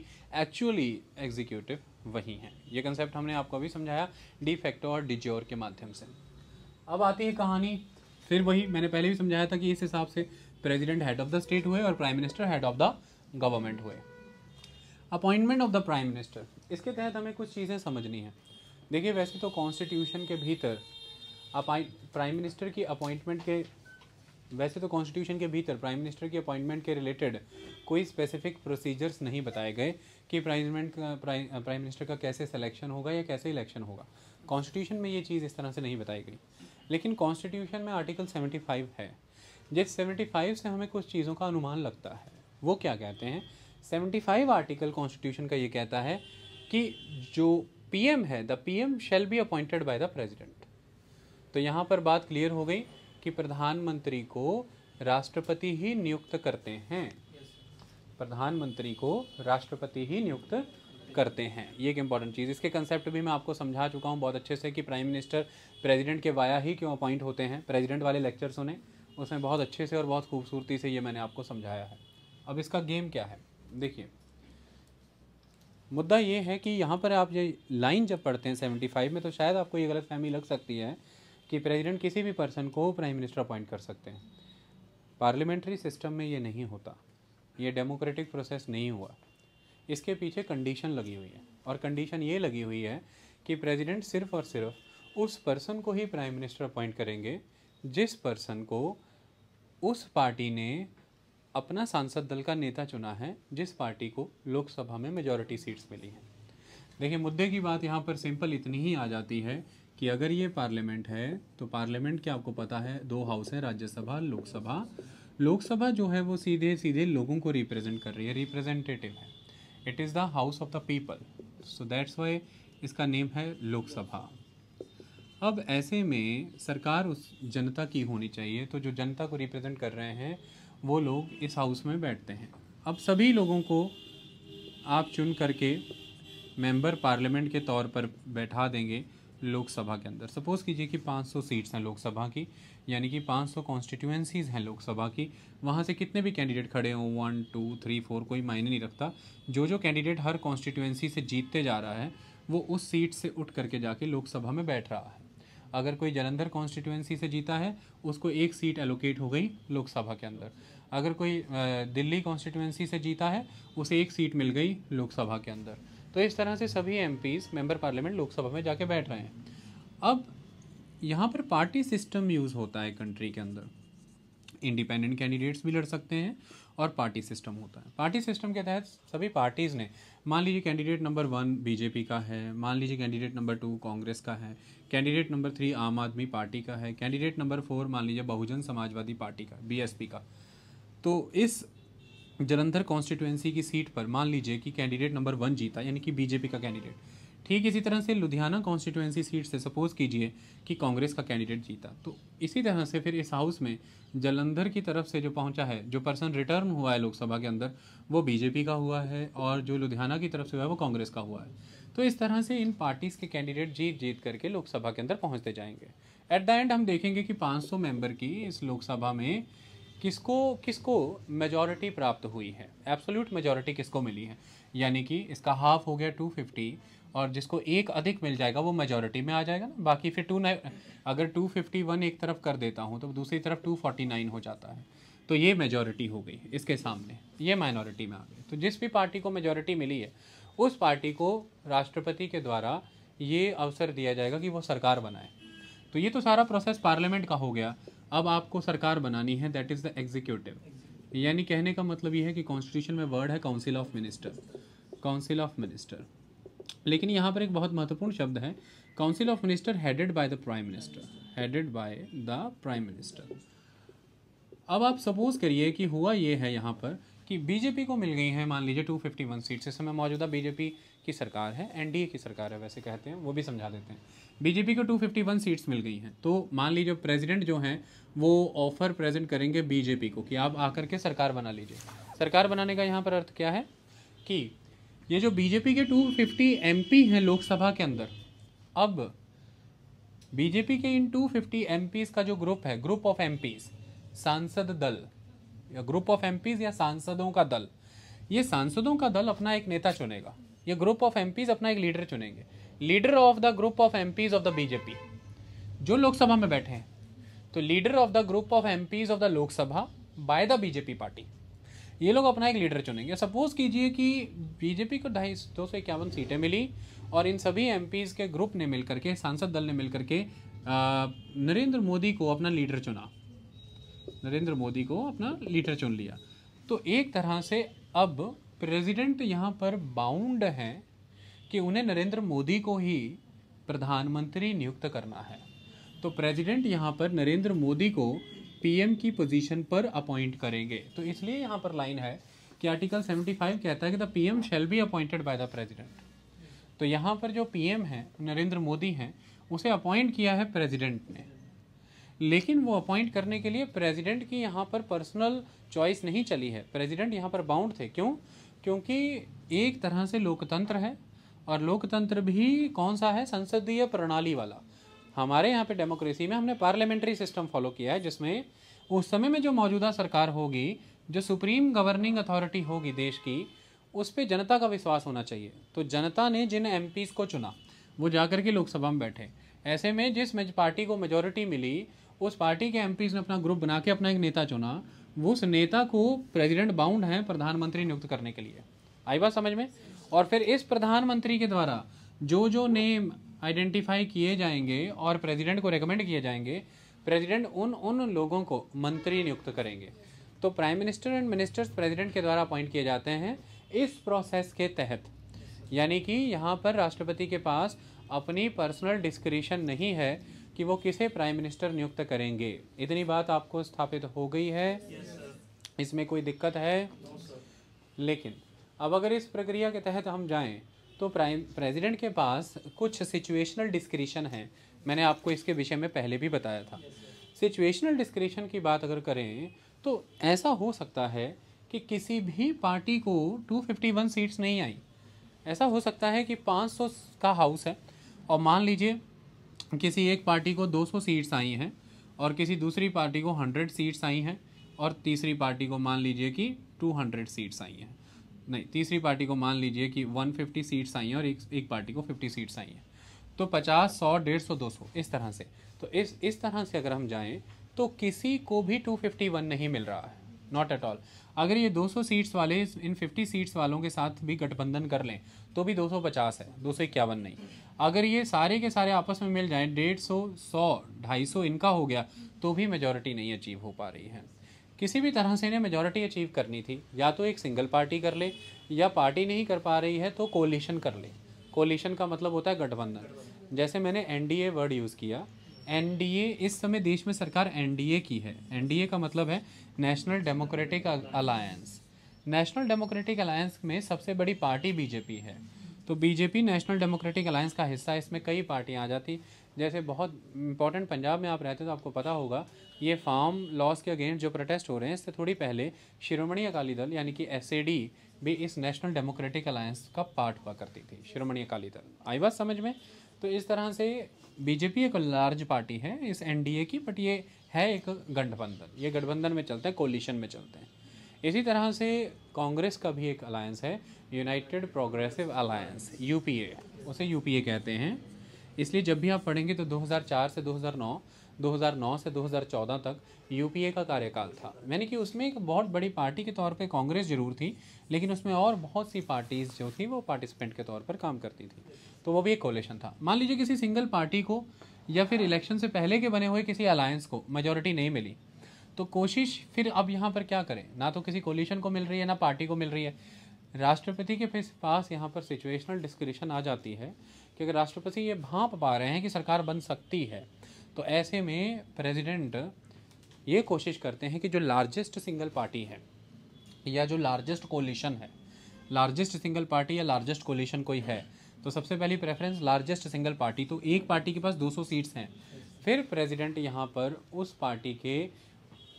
एक्चुअली एग्जीक्यूटिव वही हैं ये कंसेप्ट हमने आपको अभी समझाया डी फैक्टो और डिज्योर के माध्यम से अब आती है कहानी फिर वही मैंने पहले भी समझाया था कि इस हिसाब से president head of the state हुए और prime minister head of the government हुए appointment of the prime minister इसके तहत हमें कुछ चीज़ें समझनी है देखिए वैसे तो कॉन्स्टिट्यूशन के भीतर प्राइम मिनिस्टर की अपॉइंटमेंट के वैसे तो कॉन्स्टिट्यूशन के भीतर प्राइम मिनिस्टर की अपॉइंटमेंट के रिलेटेड कोई स्पेसिफिक प्रोसीजर्स नहीं बताए गए कि का प्राइम मिनिस्टर का कैसे सिलेक्शन होगा या कैसे इलेक्शन होगा कॉन्स्टिट्यूशन में ये चीज़ इस तरह से नहीं बताई गई लेकिन कॉन्स्टिट्यूशन में आर्टिकल 75 है जिस 75 से हमें कुछ चीज़ों का अनुमान लगता है वो क्या कहते हैं 75 आर्टिकल कॉन्स्टिट्यूशन का ये कहता है कि जो पीएम है the PM shall be appointed by the president तो यहाँ पर बात क्लियर हो गई कि प्रधानमंत्री को राष्ट्रपति ही नियुक्त करते हैं प्रधानमंत्री को राष्ट्रपति ही नियुक्त करते हैं ये एक इंपॉर्टेंट चीज़ इसके कंसेप्ट भी मैं आपको समझा चुका हूँ बहुत अच्छे से कि प्राइम मिनिस्टर प्रेसिडेंट के वाया ही क्यों अपॉइंट होते हैं प्रेसिडेंट वाले लेक्चर सुने उसमें बहुत अच्छे से और बहुत खूबसूरती से ये मैंने आपको समझाया है अब इसका गेम क्या है देखिए मुद्दा ये है कि यहाँ पर आप ये लाइन जब पढ़ते हैं सेवेंटी फाइव में तो शायद आपको ये गलत फहमी लग सकती है कि प्रेसिडेंट किसी भी पर्सन को प्राइम मिनिस्टर अपॉइंट कर सकते हैं पार्लियामेंट्री सिस्टम में ये नहीं होता ये डेमोक्रेटिक प्रोसेस नहीं हुआ इसके पीछे कंडीशन लगी हुई है और कंडीशन ये लगी हुई है कि प्रेसिडेंट सिर्फ और सिर्फ उस पर्सन को ही प्राइम मिनिस्टर अपॉइंट करेंगे जिस पर्सन को उस पार्टी ने अपना सांसद दल का नेता चुना है जिस पार्टी को लोकसभा में मेजॉरिटी सीट्स मिली हैं देखिए मुद्दे की बात यहाँ पर सिंपल इतनी ही आ जाती है कि अगर ये पार्लियामेंट है तो पार्लियामेंट क्या आपको पता है दो हाउस है राज्यसभा लोकसभा लोकसभा जो है वो सीधे सीधे लोगों को रिप्रेजेंट कर रही है रिप्रेजेंटेटिव है it is the house of the people so that's why इसका नेम है लोकसभा अब ऐसे में सरकार उस जनता की होनी चाहिए तो जो जनता को रिप्रेजेंट कर रहे हैं वो लोग इस हाउस में बैठते हैं अब सभी लोगों को आप चुन करके मेंबर पार्लियामेंट के तौर पर बैठा देंगे लोकसभा के अंदर सपोज़ कीजिए कि 500 सीट्स हैं लोकसभा की यानी कि 500 कॉन्स्टिट्यूएंसीज हैं लोकसभा की वहाँ से कितने भी कैंडिडेट खड़े हों वन टू थ्री फोर कोई मायने नहीं रखता जो जो कैंडिडेट हर कॉन्स्टिट्यूएंसी से जीतते जा रहा है वो उस सीट से उठ करके जाके लोकसभा में बैठ रहा है अगर कोई जलंधर कॉन्स्टिट्यूएंसी से जीता है उसको एक सीट एलोकेट हो गई लोकसभा के अंदर अगर कोई दिल्ली कॉन्स्टिट्यूएंसी से जीता है उसे एक सीट मिल गई लोकसभा के अंदर तो इस तरह से सभी एम मेंबर पार्लियामेंट लोकसभा में जाके बैठ रहे हैं अब यहाँ पर पार्टी सिस्टम यूज़ होता है कंट्री के अंदर इंडिपेंडेंट कैंडिडेट्स भी लड़ सकते हैं और पार्टी सिस्टम होता है पार्टी सिस्टम के तहत सभी पार्टीज़ ने मान लीजिए कैंडिडेट नंबर वन बीजेपी का है मान लीजिए कैंडिडेट नंबर टू कांग्रेस का है कैंडिडेट नंबर थ्री आम आदमी पार्टी का है कैंडिडेट नंबर फोर मान लीजिए बहुजन समाजवादी पार्टी का बीएसपी का तो इस जलंधर कॉन्स्टिट्यूएंसी की सीट पर मान लीजिए कि कैंडिडेट नंबर वन जीता यानी कि बीजेपी का कैंडिडेट ठीक इसी तरह से लुधियाना कॉन्स्टिट्यूएंसी सीट से सपोज़ कीजिए कि कांग्रेस का कैंडिडेट जीता तो इसी तरह से फिर इस हाउस में जलंधर की तरफ से जो पहुंचा है जो पर्सन रिटर्न हुआ है लोकसभा के अंदर वो बीजेपी का हुआ है और जो लुधियाना की तरफ से हुआ है वो कांग्रेस का हुआ है तो इस तरह से इन पार्टीज़ के कैंडिडेट जीत जीत करके लोकसभा के अंदर पहुँचते जाएंगे एट द एंड हम देखेंगे कि पाँच मेंबर की इस लोकसभा में किसको किसको मेजॉरिटी प्राप्त हुई है एब्सोल्यूट मेजॉरिटी किसको मिली है यानी कि इसका हाफ हो गया टू फिफ्टी और जिसको एक अधिक मिल जाएगा वो मेजोरिटी में आ जाएगा ना बाकी फिर टू अगर टू फिफ्टी वन एक तरफ कर देता हूँ तो दूसरी तरफ टू फोर्टी नाइन हो जाता है तो ये मेजोरिटी हो गई इसके सामने ये माइनॉरिटी में आ गई तो जिस भी पार्टी को मेजोरिटी मिली है उस पार्टी को राष्ट्रपति के द्वारा ये अवसर दिया जाएगा कि वो सरकार बनाए तो ये तो सारा प्रोसेस पार्लियामेंट का हो गया अब आपको सरकार बनानी है दैट इज़ द एग्जीक्यूटिव यानी कहने का मतलब ये है कि कॉन्स्टिट्यूशन में वर्ड है council of minister council of minister लेकिन यहाँ पर एक बहुत महत्वपूर्ण शब्द है council of minister headed by the prime minister headed by the prime minister अब आप सपोज करिए कि हुआ ये है यहाँ पर कि बीजेपी को मिल गई है मान लीजिए 251 सीट्स इस समय मौजूदा बीजेपी की सरकार है एनडीए की सरकार है वैसे कहते हैं वो भी समझा देते हैं बीजेपी को 251 सीट्स मिल गई हैं तो मान लीजिए प्रेसिडेंट जो हैं वो ऑफर प्रेजेंट करेंगे बीजेपी को कि आप आकर के सरकार बना लीजिए सरकार बनाने का यहाँ पर अर्थ क्या है कि ये जो बीजेपी के 250 फिफ्टी हैं लोकसभा के अंदर अब बीजेपी के इन 250 फिफ्टी का जो ग्रुप है ग्रुप ऑफ एम सांसद दल या ग्रुप ऑफ एम या सांसदों का दल ये सांसदों का दल अपना एक नेता चुनेगा ये ग्रुप ऑफ एम अपना एक लीडर चुनेंगे leader of the group of M of the BJP जो लोकसभा में बैठे हैं तो leader of the group of M of the Lok Sabha by the BJP party ये लोग अपना एक लीडर चुनेंगे सपोज़ कीजिए कि बीजेपी को ढाई दो सौ इक्यावन सीटें मिली और इन सभी एम के ग्रुप ने मिलकर के सांसद दल ने मिलकर के नरेंद्र मोदी को अपना लीडर चुना नरेंद्र मोदी को अपना लीडर चुन लिया तो एक तरह से अब प्रेसिडेंट यहाँ पर बाउंड हैं कि उन्हें नरेंद्र मोदी को ही प्रधानमंत्री नियुक्त करना है तो प्रेसिडेंट यहाँ पर नरेंद्र मोदी को पीएम की पोजीशन पर अपॉइंट करेंगे तो इसलिए यहाँ पर लाइन है कि आर्टिकल 75 कहता है कि the PM shall be appointed by the president तो यहाँ पर जो पीएम हैं नरेंद्र मोदी हैं उसे अपॉइंट किया है प्रेसिडेंट ने लेकिन वो अपॉइंट करने के लिए प्रेसिडेंट की यहाँ पर पर्सनल चॉइस नहीं चली है प्रेसिडेंट यहाँ पर बाउंड थे क्यों क्योंकि एक तरह से लोकतंत्र है और लोकतंत्र भी कौन सा है संसदीय प्रणाली वाला हमारे यहाँ पे डेमोक्रेसी में हमने पार्लियामेंट्री सिस्टम फॉलो किया है जिसमें उस समय में जो मौजूदा सरकार होगी जो सुप्रीम गवर्निंग अथॉरिटी होगी देश की उस पर जनता का विश्वास होना चाहिए तो जनता ने जिन एम को चुना वो जाकर के लोकसभा में बैठे ऐसे में जिस पार्टी को मेजोरिटी मिली उस पार्टी के एम ने अपना ग्रुप बना के अपना एक नेता चुना वो उस नेता को प्रेसिडेंट बाउंड हैं प्रधानमंत्री नियुक्त करने के लिए आई बात समझ में और फिर इस प्रधानमंत्री के द्वारा जो जो नेम आइडेंटिफाई किए जाएंगे और प्रेसिडेंट को रिकमेंड किए जाएंगे प्रेसिडेंट उन उन लोगों को मंत्री नियुक्त करेंगे तो prime minister and ministers president के द्वारा अपॉइंट किए जाते हैं इस प्रोसेस के तहत यानी कि यहाँ पर राष्ट्रपति के पास अपनी पर्सनल डिस्क्रिशन नहीं है कि वो किसे प्राइम मिनिस्टर नियुक्त करेंगे इतनी बात आपको स्थापित हो गई है yes, इसमें कोई दिक्कत है no, लेकिन अब अगर इस प्रक्रिया के तहत हम जाएं तो प्राइम प्रेसिडेंट के पास कुछ सिचुएशनल डिस्क्रिशन है मैंने आपको इसके विषय में पहले भी बताया था सिचुएशनल डिस्क्रिशन की बात अगर करें तो ऐसा हो सकता है कि किसी भी पार्टी को 251 सीट्स नहीं आई ऐसा हो सकता है कि 500 का हाउस है और मान लीजिए किसी एक पार्टी को 200 सीट्स आई हैं और किसी दूसरी पार्टी को 100 सीट्स आई हैं और तीसरी पार्टी को मान लीजिए कि 200 सीट्स आई हैं नहीं तीसरी पार्टी को मान लीजिए कि 150 सीट्स आई हैं और एक एक पार्टी को 50 सीट्स आई हैं तो 50 100 डेढ़ सौ दो सौ इस तरह से तो इस इस तरह से अगर हम जाएँ तो किसी को भी 251 नहीं मिल रहा है नॉट एट ऑल अगर ये 200 सीट्स वाले इन 50 सीट्स वालों के साथ भी गठबंधन कर लें तो भी 250 है दो नहीं अगर ये सारे के सारे आपस में मिल जाएँ डेढ़ सौ सौ ढाई सौ इनका हो गया तो भी मेजोरिटी नहीं अचीव हो पा रही है किसी भी तरह से इन्हें मेजोरिटी अचीव करनी थी या तो एक सिंगल पार्टी कर ले या पार्टी नहीं कर पा रही है तो कोलिशन कर ले कोलिशन का मतलब होता है गठबंधन जैसे मैंने एन वर्ड यूज़ किया एन इस समय देश में सरकार एन की है एन का मतलब है national democratic alliance national democratic alliance में सबसे बड़ी पार्टी बीजेपी है तो बीजेपी नेशनल डेमोक्रेटिक अलायंस का हिस्सा इसमें कई पार्टियाँ आ जाती जैसे बहुत इंपॉर्टेंट पंजाब में आप रहते तो आपको पता होगा ये फार्म लॉस के अगेंस्ट जो प्रोटेस्ट हो रहे हैं इससे थोड़ी पहले शिरोमणि अकाली दल यानी कि एस भी इस नेशनल डेमोक्रेटिक अलायंस का पार्ट हुआ करती थी शिरोमणि अकाली दल आई बात समझ में तो इस तरह से बीजेपी एक लार्ज पार्टी है इस एनडीए की बट ये है एक गठबंधन ये गठबंधन में चलते हैं कोलिशन में चलते हैं इसी तरह से कांग्रेस का भी एक अलायंस है यूनाइटेड प्रोग्रेसिव अलायंस यूपीए उसे यूपीए कहते हैं इसलिए जब भी आप पढ़ेंगे तो 2004 से 2009 2009 से 2014 तक यूपीए का कार्यकाल था यानी कि उसमें एक बहुत बड़ी पार्टी के तौर पे कांग्रेस जरूर थी लेकिन उसमें और बहुत सी पार्टीज़ जो थी वो पार्टिसिपेंट के तौर पर काम करती थी तो वो भी एक कोलेशन था मान लीजिए किसी सिंगल पार्टी को या फिर इलेक्शन से पहले के बने हुए किसी अलायंस को मेजोरिटी नहीं मिली तो कोशिश फिर अब यहाँ पर क्या करें ना तो किसी कोलिशन को मिल रही है ना पार्टी को मिल रही है राष्ट्रपति के पास यहाँ पर सिचुएशनल डिस्क्रिप्शन आ जाती है क्योंकि राष्ट्रपति ये भाप पा रहे हैं कि सरकार बन सकती है तो ऐसे में प्रेसिडेंट ये कोशिश करते हैं कि जो लार्जेस्ट सिंगल पार्टी है या जो लार्जेस्ट कोलिशन है लार्जेस्ट सिंगल पार्टी या लार्जेस्ट कोलिशन कोई है तो सबसे पहली प्रेफरेंस लार्जेस्ट सिंगल पार्टी तो एक पार्टी के पास 200 सीट्स हैं फिर प्रेसिडेंट यहाँ पर उस पार्टी के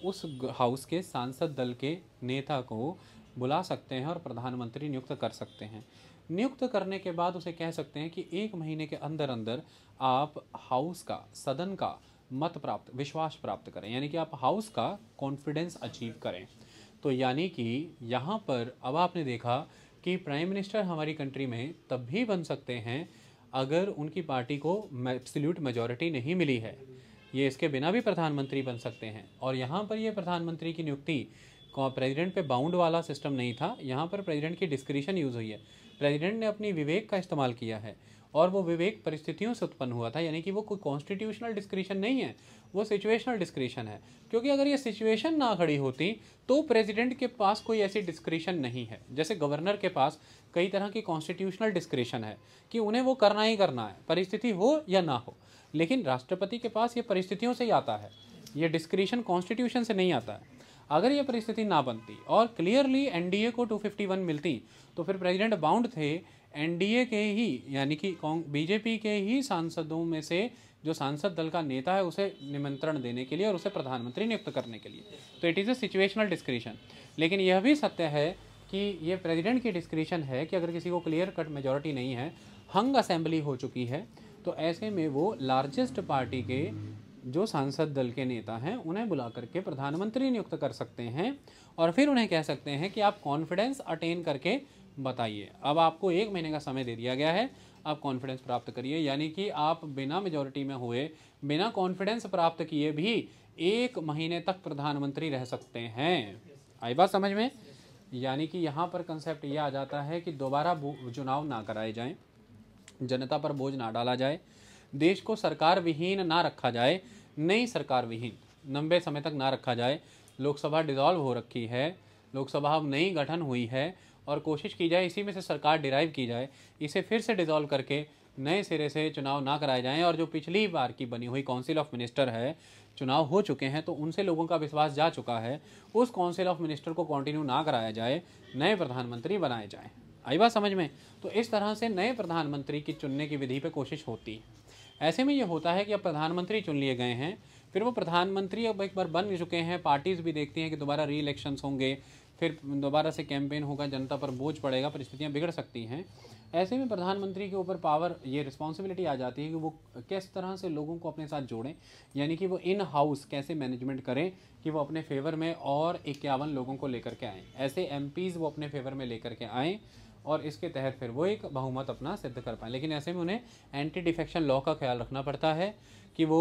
उस हाउस के सांसद दल के नेता को बुला सकते हैं और प्रधानमंत्री नियुक्त कर सकते हैं नियुक्त करने के बाद उसे कह सकते हैं कि एक महीने के अंदर अंदर आप हाउस का सदन का मत प्राप्त विश्वास प्राप्त करें यानी कि आप हाउस का कॉन्फिडेंस अचीव करें तो यानी कि यहाँ पर अब आपने देखा कि प्राइम मिनिस्टर हमारी कंट्री में तब भी बन सकते हैं अगर उनकी पार्टी को एब्सल्यूट मेजोरिटी नहीं मिली है ये इसके बिना भी प्रधानमंत्री बन सकते हैं और यहाँ पर ये प्रधानमंत्री की नियुक्ति प्रेसिडेंट पे बाउंड वाला सिस्टम नहीं था यहाँ पर प्रेसिडेंट की डिस्क्रिशन यूज़ हुई है प्रेसिडेंट ने अपनी विवेक का इस्तेमाल किया है और वो विवेक परिस्थितियों से उत्पन्न हुआ था यानी कि वो कोई कॉन्स्टिट्यूशनल डिस्क्रिशन नहीं है वो सिचुएशनल डिस्क्रिशन है क्योंकि अगर ये सिचुएशन ना खड़ी होती तो प्रेसिडेंट के पास कोई ऐसी डिस्क्रिशन नहीं है जैसे गवर्नर के पास कई तरह की कॉन्स्टिट्यूशनल डिस्क्रिशन है कि उन्हें वो करना ही करना है परिस्थिति हो या ना हो लेकिन राष्ट्रपति के पास ये परिस्थितियों से ही आता है ये डिस्क्रिशन कॉन्स्टिट्यूशन से नहीं आता है अगर ये परिस्थिति ना बनती और क्लियरली एनडीए को 251 मिलती तो फिर प्रेसिडेंट बाउंड थे एनडीए के ही यानी कि बीजेपी के ही सांसदों में से जो सांसद दल का नेता है उसे निमंत्रण देने के लिए और उसे प्रधानमंत्री नियुक्त करने के लिए तो it is a situational discretion लेकिन यह भी सत्य है कि ये प्रेसिडेंट की डिस्क्रिशन है कि अगर किसी को क्लियर कट मेजॉरिटी नहीं है हंग असेंबली हो चुकी है तो ऐसे में वो लार्जेस्ट पार्टी के जो सांसद दल के नेता हैं उन्हें बुला करके प्रधानमंत्री नियुक्त कर सकते हैं और फिर उन्हें कह सकते हैं कि आप कॉन्फिडेंस अटेन करके बताइए अब आपको एक महीने का समय दे दिया गया है आप कॉन्फिडेंस प्राप्त करिए यानी कि आप बिना मेजोरिटी में हुए बिना कॉन्फिडेंस प्राप्त किए भी एक महीने तक प्रधानमंत्री रह सकते हैं आई बात समझ में यानी कि यहाँ पर कंसेप्ट यह आ जाता है कि दोबारा चुनाव ना कराए जाएं जनता पर बोझ ना डाला जाए देश को सरकार विहीन ना रखा जाए नई सरकार विहीन लंबे समय तक ना रखा जाए लोकसभा डिज़ॉल्व हो रखी है लोकसभा अब नई गठन हुई है और कोशिश की जाए इसी में से सरकार डिराइव की जाए इसे फिर से डिज़ॉल्व करके नए सिरे से चुनाव ना कराए जाएं और जो पिछली बार की बनी हुई काउंसिल ऑफ मिनिस्टर है चुनाव हो चुके हैं तो उनसे लोगों का विश्वास जा चुका है उस काउंसिल ऑफ मिनिस्टर को कंटिन्यू ना कराया जाए नए प्रधानमंत्री बनाए जाएं आई बात समझ में तो इस तरह से नए प्रधानमंत्री की चुनने की विधि पर कोशिश होती है ऐसे में ये होता है कि अब प्रधानमंत्री चुन लिए गए हैं फिर वो प्रधानमंत्री अब एक बार बन चुके हैं पार्टीज़ भी देखती हैं कि दोबारा री इलेक्शंस होंगे फिर दोबारा से कैंपेन होगा जनता पर बोझ पड़ेगा परिस्थितियाँ बिगड़ सकती हैं ऐसे में प्रधानमंत्री के ऊपर पावर ये रिस्पॉन्सिबिलिटी आ जाती है कि वो किस तरह से लोगों को अपने साथ जोड़ें यानी कि वो इन हाउस कैसे मैनेजमेंट करें कि वो अपने फेवर में और इक्यावन लोगों को लेकर के आएँ ऐसे एम वो अपने फेवर में लेकर के आएँ और इसके तहत फिर वो एक बहुमत अपना सिद्ध कर पाए लेकिन ऐसे में उन्हें एंटी डिफेक्शन लॉ का ख्याल रखना पड़ता है कि वो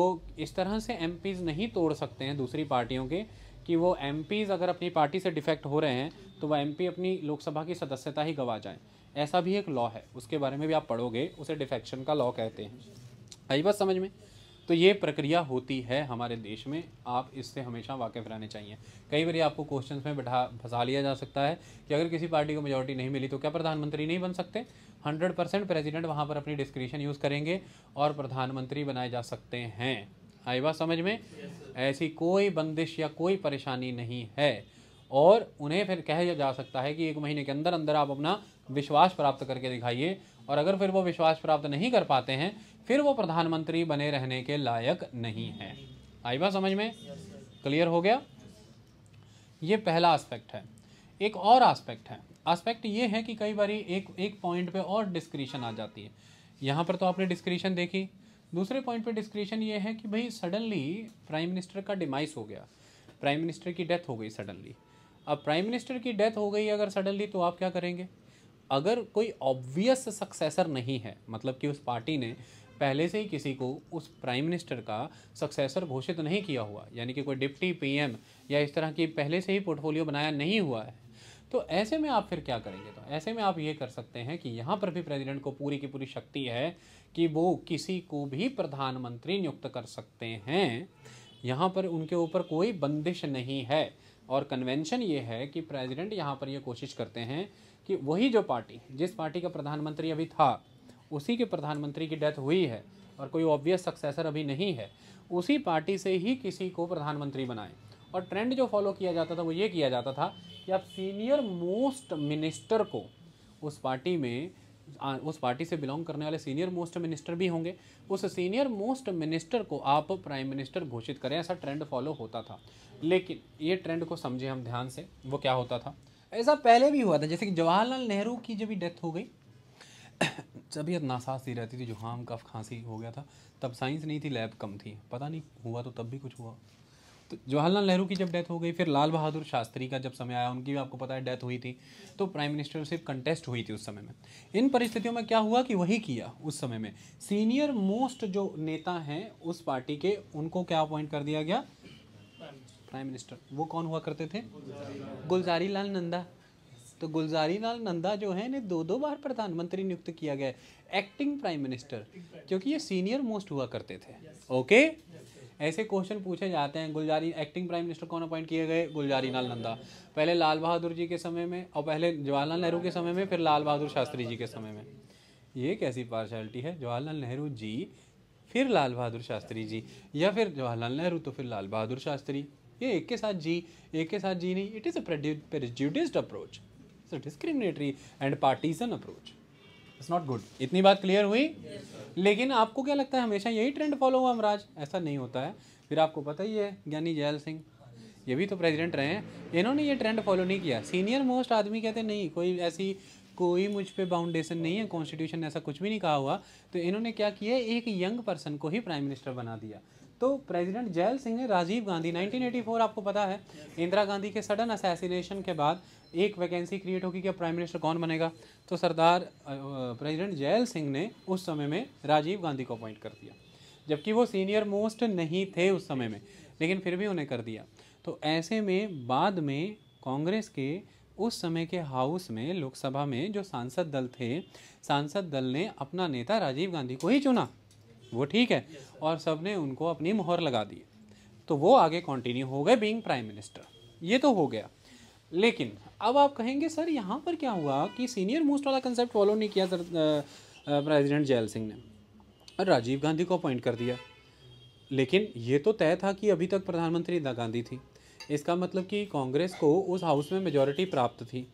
इस तरह से एम नहीं तोड़ सकते हैं दूसरी पार्टियों के कि वो एम अगर अपनी पार्टी से डिफेक्ट हो रहे हैं तो वह एम अपनी लोकसभा की सदस्यता ही गवा जाएँ ऐसा भी एक लॉ है उसके बारे में भी आप पढ़ोगे उसे डिफेक्शन का लॉ कहते हैं आई बात समझ में तो ये प्रक्रिया होती है हमारे देश में आप इससे हमेशा वाकिफ रहने चाहिए कई बार आपको क्वेश्चन में बैठा फंसा लिया जा सकता है कि अगर किसी पार्टी को मेजोरिटी नहीं मिली तो क्या प्रधानमंत्री नहीं बन सकते हंड्रेड परसेंट प्रेजिडेंट वहाँ पर अपनी डिस्क्रिप्शन यूज़ करेंगे और प्रधानमंत्री बनाए जा सकते हैं आई बात समझ में yes, ऐसी कोई बंदिश या कोई परेशानी नहीं है और उन्हें फिर कह जा सकता है कि एक महीने के अंदर अंदर आप अपना विश्वास प्राप्त करके दिखाइए और अगर फिर वो विश्वास प्राप्त नहीं कर पाते हैं फिर वो प्रधानमंत्री बने रहने के लायक नहीं हैं आई बात समझ में क्लियर हो गया ये पहला आस्पेक्ट है एक और आस्पेक्ट है आस्पेक्ट ये है कि कई बार एक एक पॉइंट पे और डिस्क्रिशन आ जाती है यहाँ पर तो आपने डिस्क्रिशन देखी दूसरे पॉइंट पे डिस्क्रिशन ये है कि भाई सडनली प्राइम मिनिस्टर का डिमाइस हो गया प्राइम मिनिस्टर की डेथ हो गई सडनली अब प्राइम मिनिस्टर की डेथ हो गई अगर सडनली तो आप क्या करेंगे अगर कोई ऑब्वियस सक्सेसर नहीं है मतलब कि उस पार्टी ने पहले से ही किसी को उस प्राइम मिनिस्टर का सक्सेसर घोषित नहीं किया हुआ यानी कि कोई डिप्टी पीएम या इस तरह की पहले से ही पोर्टफोलियो बनाया नहीं हुआ है तो ऐसे में आप फिर क्या करेंगे तो ऐसे में आप ये कर सकते हैं कि यहाँ पर भी प्रेसिडेंट को पूरी की पूरी शक्ति है कि वो किसी को भी प्रधानमंत्री नियुक्त कर सकते हैं यहाँ पर उनके ऊपर कोई बंदिश नहीं है और कन्वेंशन ये है कि प्रेसिडेंट यहाँ पर ये कोशिश करते हैं कि वही जो पार्टी जिस पार्टी का प्रधानमंत्री अभी था उसी के प्रधानमंत्री की डेथ हुई है और कोई ऑब्वियस सक्सेसर अभी नहीं है उसी पार्टी से ही किसी को प्रधानमंत्री बनाएं और ट्रेंड जो फॉलो किया जाता था वो ये किया जाता था कि आप सीनियर मोस्ट मिनिस्टर को उस पार्टी में उस पार्टी से बिलोंग करने वाले सीनियर मोस्ट मिनिस्टर भी होंगे उस सीनियर मोस्ट मिनिस्टर को आप प्राइम मिनिस्टर घोषित करें ऐसा ट्रेंड फॉलो होता था लेकिन ये ट्रेंड को समझें हम ध्यान से वो क्या होता था ऐसा पहले भी हुआ था जैसे कि जवाहरलाल नेहरू की जब डेथ हो गई तबीयत नासाज सी रहती थी जुकाम कफ खांसी हो गया था तब साइंस नहीं थी लैब कम थी पता नहीं हुआ तो तब भी कुछ हुआ तो जवाहरलाल नेहरू की जब डेथ हो गई फिर लाल बहादुर शास्त्री का जब समय आया उनकी भी आपको पता है डेथ हुई थी तो प्राइम मिनिस्टरशिप कंटेस्ट हुई थी उस समय में इन परिस्थितियों में क्या हुआ कि वही किया उस समय में सीनियर मोस्ट जो नेता हैं उस पार्टी के उनको क्या अपॉइंट कर दिया गया प्राइम मिनिस्टर वो कौन हुआ करते थे गुलजारी लाल नंदा तो गुलजारी लाल नंदा जो है इन्हें दो दो बार प्रधानमंत्री नियुक्त किया गया एक्टिंग प्राइम मिनिस्टर क्योंकि ये सीनियर मोस्ट हुआ करते थे ओके yes. okay? ऐसे क्वेश्चन पूछे जाते हैं गुलजारी एक्टिंग प्राइम मिनिस्टर कौन अपॉइंट किए गए गुलजारी लाल नंदा पहले लाल बहादुर जी के समय में और पहले जवाहरलाल नेहरू के समय में फिर लाल बहादुर शास्त्री जी के समय में ये कैसी पार्शलिटी है जवाहरलाल नेहरू जी फिर लाल बहादुर शास्त्री जी या फिर जवाहरलाल नेहरू तो फिर लाल बहादुर शास्त्री ये एक के साथ जी एक के साथ जी नहीं it is a prejudiced approach it's a discriminatory and partisan approach it's not good इतनी बात क्लियर हुई लेकिन आपको क्या लगता है हमेशा यही ट्रेंड फॉलो हुआ हमराज ऐसा नहीं होता है फिर आपको पता ही है ज्ञानी जयल सिंह ये भी तो प्रेसिडेंट रहे हैं इन्होंने ये ट्रेंड फॉलो नहीं किया सीनियर मोस्ट आदमी कहते नहीं कोई ऐसी कोई मुझ पर बाउंडेशन नहीं है कॉन्स्टिट्यूशन ने ऐसा कुछ भी नहीं कहा हुआ तो इन्होंने क्या किया एक यंग पर्सन को ही प्राइम मिनिस्टर बना दिया तो प्रेसिडेंट जयल सिंह ने राजीव गांधी 1984 आपको पता है इंदिरा गांधी के सडन असैसिनेशन के बाद एक वैकेंसी क्रिएट होगी कि अब प्राइम मिनिस्टर कौन बनेगा तो सरदार प्रेसिडेंट जयल सिंह ने उस समय में राजीव गांधी को अपॉइंट कर दिया जबकि वो सीनियर मोस्ट नहीं थे उस समय में लेकिन फिर भी उन्हें कर दिया तो ऐसे में बाद में कांग्रेस के उस समय के हाउस में लोकसभा में जो सांसद दल थे सांसद दल ने अपना नेता राजीव गांधी को ही चुना वो ठीक है और सब ने उनको अपनी मोहर लगा दी तो वो आगे कंटिन्यू हो गए बीइंग प्राइम मिनिस्टर ये तो हो गया लेकिन अब आप कहेंगे सर यहाँ पर क्या हुआ कि सीनियर मोस्ट वाला कंसेप्ट फॉलो नहीं किया सर प्रेसिडेंट जयल सिंह ने और राजीव गांधी को अपॉइंट कर दिया लेकिन ये तो तय था कि अभी तक प्रधानमंत्री इंदिरा गांधी थी इसका मतलब कि कांग्रेस को उस हाउस में मेजोरिटी प्राप्त थी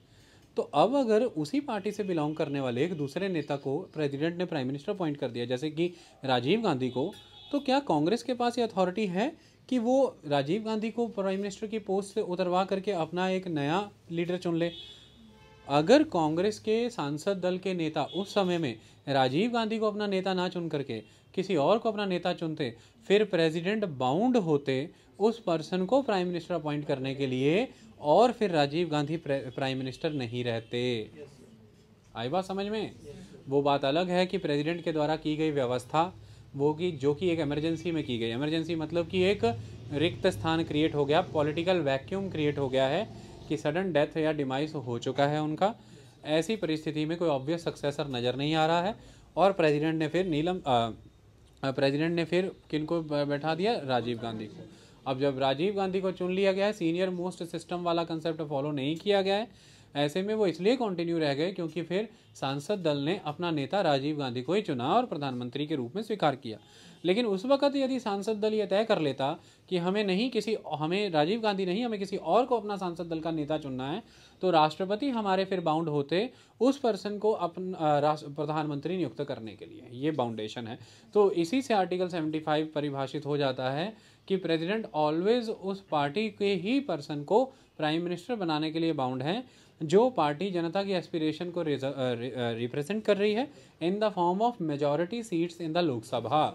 तो अब अगर उसी पार्टी से बिलोंग करने वाले एक दूसरे नेता को प्रेसिडेंट ने प्राइम मिनिस्टर अपॉइंट कर दिया जैसे कि राजीव गांधी को तो क्या कांग्रेस के पास ये अथॉरिटी है कि वो राजीव गांधी को प्राइम मिनिस्टर की पोस्ट से उतरवा करके अपना एक नया लीडर चुन ले अगर कांग्रेस के सांसद दल के नेता उस समय में राजीव गांधी को अपना नेता ना चुन करके किसी और को अपना नेता चुनते फिर प्रेसिडेंट बाउंड होते उस पर्सन को प्राइम मिनिस्टर अपॉइंट करने के लिए और फिर राजीव गांधी प्राइम मिनिस्टर नहीं रहते आई बात समझ में वो बात अलग है कि प्रेसिडेंट के द्वारा की गई व्यवस्था वो कि जो कि एक इमरजेंसी में की गई इमरजेंसी मतलब कि एक रिक्त स्थान क्रिएट हो गया पॉलिटिकल वैक्यूम क्रिएट हो गया है कि सडन डेथ या डिमाइस हो चुका है उनका ऐसी परिस्थिति में कोई ऑब्वियस सक्सेसर नज़र नहीं आ रहा है और प्रेसिडेंट ने फिर नीलम प्रेसिडेंट ने फिर किन को बैठा दिया राजीव गांधी को अब जब राजीव गांधी को चुन लिया गया है सीनियर मोस्ट सिस्टम वाला कंसेप्ट फॉलो नहीं किया गया है ऐसे में वो इसलिए कंटिन्यू रह गए क्योंकि फिर सांसद दल ने अपना नेता राजीव गांधी को ही चुना और प्रधानमंत्री के रूप में स्वीकार किया लेकिन उस वक्त यदि सांसद दल ये तय कर लेता कि हमें नहीं किसी हमें राजीव गांधी नहीं हमें किसी और को अपना सांसद दल का नेता चुनना है तो राष्ट्रपति हमारे फिर बाउंड होते उस पर्सन को अपना प्रधानमंत्री नियुक्त करने के लिए ये बाउंडेशन है तो इसी से आर्टिकल 75 परिभाषित हो जाता है कि प्रेसिडेंट ऑलवेज उस पार्टी के ही पर्सन को प्राइम मिनिस्टर बनाने के लिए बाउंड है जो पार्टी जनता की एस्पिरेशन को रिप्रेजेंट कर रही है in the form of majority seats in the Lok Sabha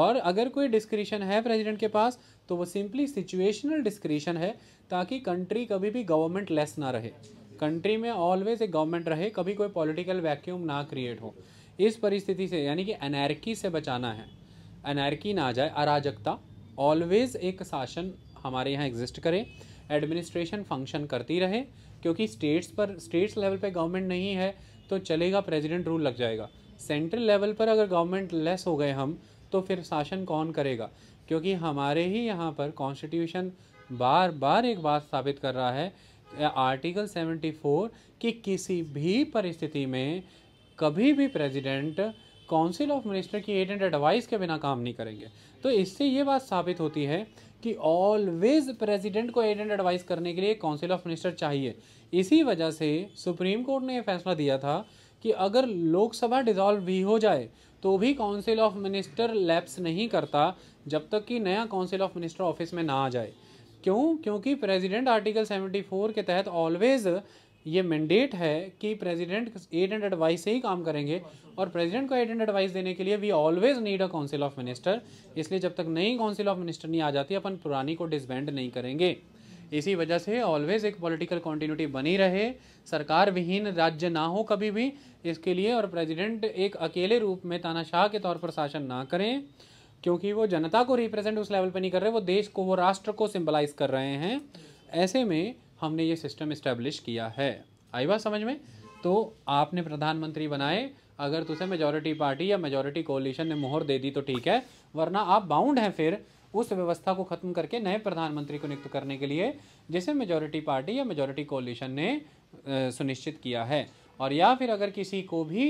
और अगर कोई डिस्क्रिशन है प्रेसिडेंट के पास तो वो सिंपली सिचुएशनल डिस्क्रिशन है ताकि कंट्री कभी भी गवर्नमेंट लेस ना रहे कंट्री में ऑलवेज एक गवर्नमेंट रहे कभी कोई पॉलिटिकल वैक्यूम ना क्रिएट हो इस परिस्थिति से यानी कि अनैरकी से बचाना है अनैरकी ना आ जाए अराजकता ऑलवेज एक शासन हमारे यहाँ एग्जिस्ट करे एडमिनिस्ट्रेशन फंक्शन करती रहे क्योंकि स्टेट्स पर स्टेट्स लेवल पर गवर्नमेंट नहीं है तो चलेगा प्रेजिडेंट रूल लग जाएगा सेंट्रल लेवल पर अगर गवर्नमेंट लेस हो गए हम तो फिर शासन कौन करेगा क्योंकि हमारे ही यहाँ पर कॉन्स्टिट्यूशन बार बार एक बात साबित कर रहा है आर्टिकल 74 कि किसी भी परिस्थिति में कभी भी प्रेसिडेंट काउंसिल ऑफ मिनिस्टर की एड एंड एडवाइस के बिना काम नहीं करेंगे तो इससे ये बात साबित होती है कि ऑलवेज प्रेसिडेंट को एड एंड एडवाइस करने के लिए काउंसिल ऑफ मिनिस्टर चाहिए इसी वजह से सुप्रीम कोर्ट ने यह फैसला दिया था कि अगर लोकसभा डिजॉल्व भी हो जाए तो भी काउंसिल ऑफ मिनिस्टर लैप्स नहीं करता जब तक कि नया काउंसिल ऑफ मिनिस्टर ऑफिस में ना आ जाए क्यों क्योंकि प्रेसिडेंट आर्टिकल 74 के तहत ऑलवेज ये मैंडेट है कि प्रेसिडेंट एड एंड एडवाइस से ही काम करेंगे और प्रेसिडेंट को एड एंड एडवाइस देने के लिए we always need a council of minister इसलिए जब तक नई काउंसिल ऑफ मिनिस्टर नहीं आ जाती अपन पुरानी को डिसबैंड नहीं करेंगे इसी वजह से ऑलवेज एक पॉलिटिकल कॉन्टीन्यूटी बनी रहे सरकार विहीन राज्य ना हो कभी भी इसके लिए और प्रेसिडेंट एक अकेले रूप में तानाशाह के तौर पर शासन ना करें क्योंकि वो जनता को रिप्रेजेंट उस लेवल पर नहीं कर रहे वो देश को वो राष्ट्र को सिंबलाइज कर रहे हैं ऐसे में हमने ये सिस्टम इस्टेब्लिश किया है आई बात समझ में तो आपने प्रधानमंत्री बनाए अगर तुझे मेजोरिटी पार्टी या मेजोरिटी कोलिशन ने मोहर दे दी तो ठीक है वरना आप बाउंड हैं फिर उस व्यवस्था को ख़त्म करके नए प्रधानमंत्री को नियुक्त करने के लिए जिसे मेजोरिटी पार्टी या मेजोरिटी कोलिशन ने सुनिश्चित किया है और या फिर अगर किसी को भी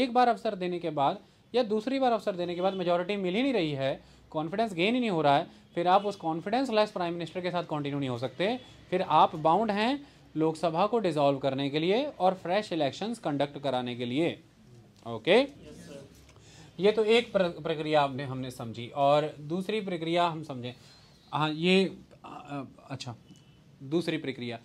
एक बार अवसर देने के बाद या दूसरी बार अवसर देने के बाद मेजोरिटी मिल ही नहीं रही है कॉन्फिडेंस गेन ही नहीं हो रहा है फिर आप उस कॉन्फिडेंस लेस प्राइम मिनिस्टर के साथ कंटिन्यू नहीं हो सकते फिर आप बाउंड हैं लोकसभा को डिसॉल्व करने के लिए और फ्रेश इलेक्शंस कंडक्ट कराने के लिए ओके ये तो एक प्रक्रिया आपने हमने समझी और दूसरी प्रक्रिया हम समझें हाँ ये अच्छा दूसरी प्रक्रिया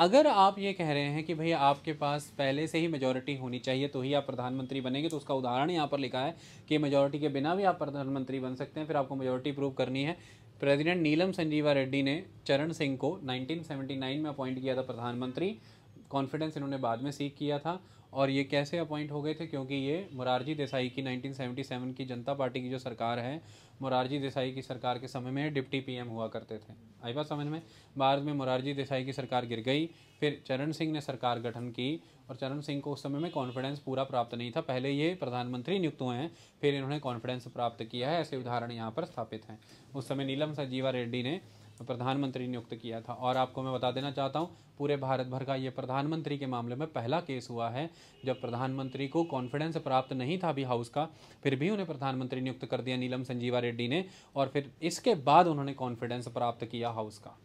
अगर आप ये कह रहे हैं कि भैया आपके पास पहले से ही मेजोरिटी होनी चाहिए तो ही आप प्रधानमंत्री बनेंगे तो उसका उदाहरण यहाँ पर लिखा है कि मेजोरिटी के बिना भी आप प्रधानमंत्री बन सकते हैं फिर आपको मेजोरिटी प्रूव करनी है प्रेसिडेंट नीलम संजीवा रेड्डी ने चरण सिंह को 1979 में अपॉइंट किया था प्रधानमंत्री कॉन्फिडेंस इन्होंने बाद में सीख किया था और ये कैसे अपॉइंट हो गए थे क्योंकि ये मुरारजी देसाई की 1977 की जनता पार्टी की जो सरकार है मुरारजी देसाई की सरकार के समय में डिप्टी पीएम हुआ करते थे आई बात समझ में बाद में मुरारजी देसाई की सरकार गिर गई फिर चरण सिंह ने सरकार गठन की और चरण सिंह को उस समय में कॉन्फिडेंस पूरा प्राप्त नहीं था पहले ये प्रधानमंत्री नियुक्त हुए हैं फिर इन्होंने कॉन्फिडेंस प्राप्त किया है ऐसे उदाहरण यहाँ पर स्थापित हैं उस समय नीलम संजीवा रेड्डी ने प्रधानमंत्री नियुक्त किया था और आपको मैं बता देना चाहता हूँ पूरे भारत भर का ये प्रधानमंत्री के मामले में पहला केस हुआ है जब प्रधानमंत्री को कॉन्फिडेंस प्राप्त नहीं था अभी हाउस का फिर भी उन्हें प्रधानमंत्री नियुक्त कर दिया नीलम संजीवा रेड्डी ने और फिर इसके बाद उन्होंने कॉन्फिडेंस प्राप्त किया हाउस का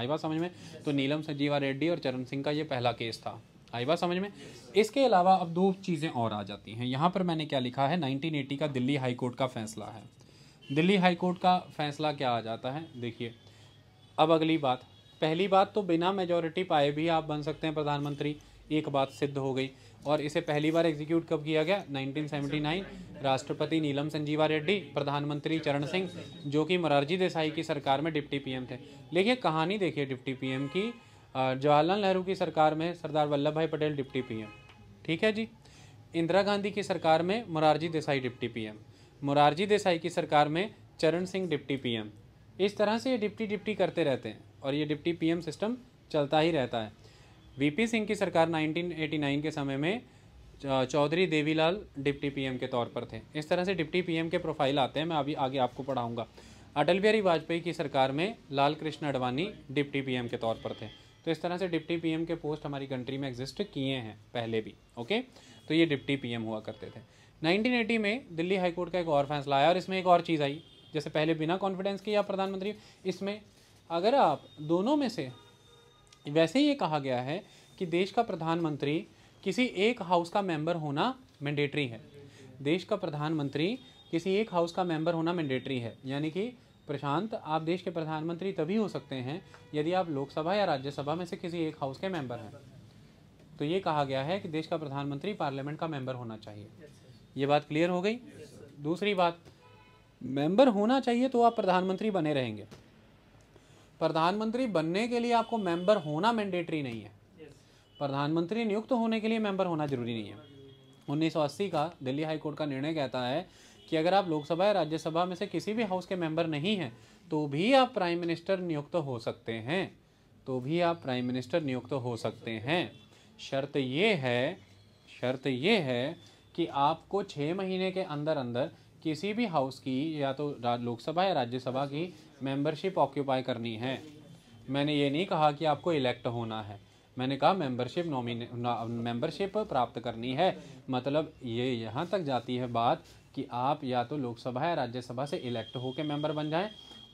आई बात समझ में तो नीलम संजीवा रेड्डी और चरण सिंह का ये पहला केस था आई बात समझ में इसके अलावा अब दो चीज़ें और आ जाती हैं यहाँ पर मैंने क्या लिखा है नाइनटीन का दिल्ली हाईकोर्ट का फैसला है दिल्ली हाईकोर्ट का फैसला क्या आ जाता है देखिए अब अगली बात पहली बात तो बिना मेजोरिटी पाए भी आप बन सकते हैं प्रधानमंत्री एक बात सिद्ध हो गई और इसे पहली बार एग्जीक्यूट कब किया गया 1979 राष्ट्रपति नीलम संजीवा रेड्डी प्रधानमंत्री चरण सिंह जो कि मुरारजी देसाई की सरकार में डिप्टी पीएम थे देखिए कहानी देखिए डिप्टी पीएम की जवाहरलाल नेहरू की सरकार में सरदार वल्लभ भाई पटेल डिप्टी पीएम ठीक है जी इंदिरा गांधी की सरकार में मोरारजी देसाई डिप्टी पीएम मोरारजी देसाई की सरकार में चरण सिंह डिप्टी पीएम इस तरह से ये डिप्टी डिप्टी करते रहते हैं और ये डिप्टी पीएम सिस्टम चलता ही रहता है वीपी सिंह की सरकार 1989 के समय में चौधरी देवीलाल डिप्टी पीएम के तौर पर थे इस तरह से डिप्टी पीएम के प्रोफाइल आते हैं मैं अभी आगे आपको पढ़ाऊँगा अटल बिहारी वाजपेयी की सरकार में लाल कृष्ण अडवाणी डिप्टी पी के तौर पर थे तो इस तरह से डिप्टी पी के पोस्ट हमारी कंट्री में एग्जिस्ट किए हैं पहले भी ओके तो ये डिप्टी पी हुआ करते थे 1980 में दिल्ली हाईकोर्ट का एक और फैसला आया और इसमें एक और चीज़ आई जैसे पहले बिना कॉन्फिडेंस के या प्रधानमंत्री इसमें अगर आप दोनों में से वैसे ये कहा गया है कि देश का प्रधानमंत्री किसी एक हाउस का मेंबर होना मैंडेटरी है देश का प्रधानमंत्री किसी एक हाउस का मेंबर होना मैंडेटरी है यानी कि प्रशांत आप देश के प्रधानमंत्री तभी हो सकते हैं यदि आप लोकसभा या राज्यसभा में से किसी एक हाउस के मेंबर हैं तो ये कहा गया है कि देश का प्रधानमंत्री पार्लियामेंट का मेंबर होना चाहिए ये बात क्लियर हो गई दूसरी बात मेंबर होना चाहिए तो आप प्रधानमंत्री बने रहेंगे प्रधानमंत्री बनने के लिए आपको मेंबर होना मैंडेटरी नहीं है प्रधानमंत्री नियुक्त होने के लिए मेंबर होना जरूरी नहीं है उन्नीस का दिल्ली हाई कोर्ट का निर्णय कहता है कि अगर आप लोकसभा या राज्यसभा में से किसी भी हाउस के मेंबर नहीं हैं तो भी आप प्राइम मिनिस्टर नियुक्त हो सकते हैं तो भी आप प्राइम मिनिस्टर नियुक्त हो सकते हैं शर्त ये है शर्त ये है कि आपको छः महीने के अंदर अंदर किसी भी हाउस की या तो लोकसभा या राज्यसभा की मेंबरशिप ऑक्यूपाई करनी है मैंने ये नहीं कहा कि आपको इलेक्ट होना है मैंने कहा मेंबरशिप नॉमिने मेंबरशिप प्राप्त करनी है मतलब ये यहाँ तक जाती है बात कि आप या तो लोकसभा या राज्यसभा से इलेक्ट होकर मेंबर बन जाएं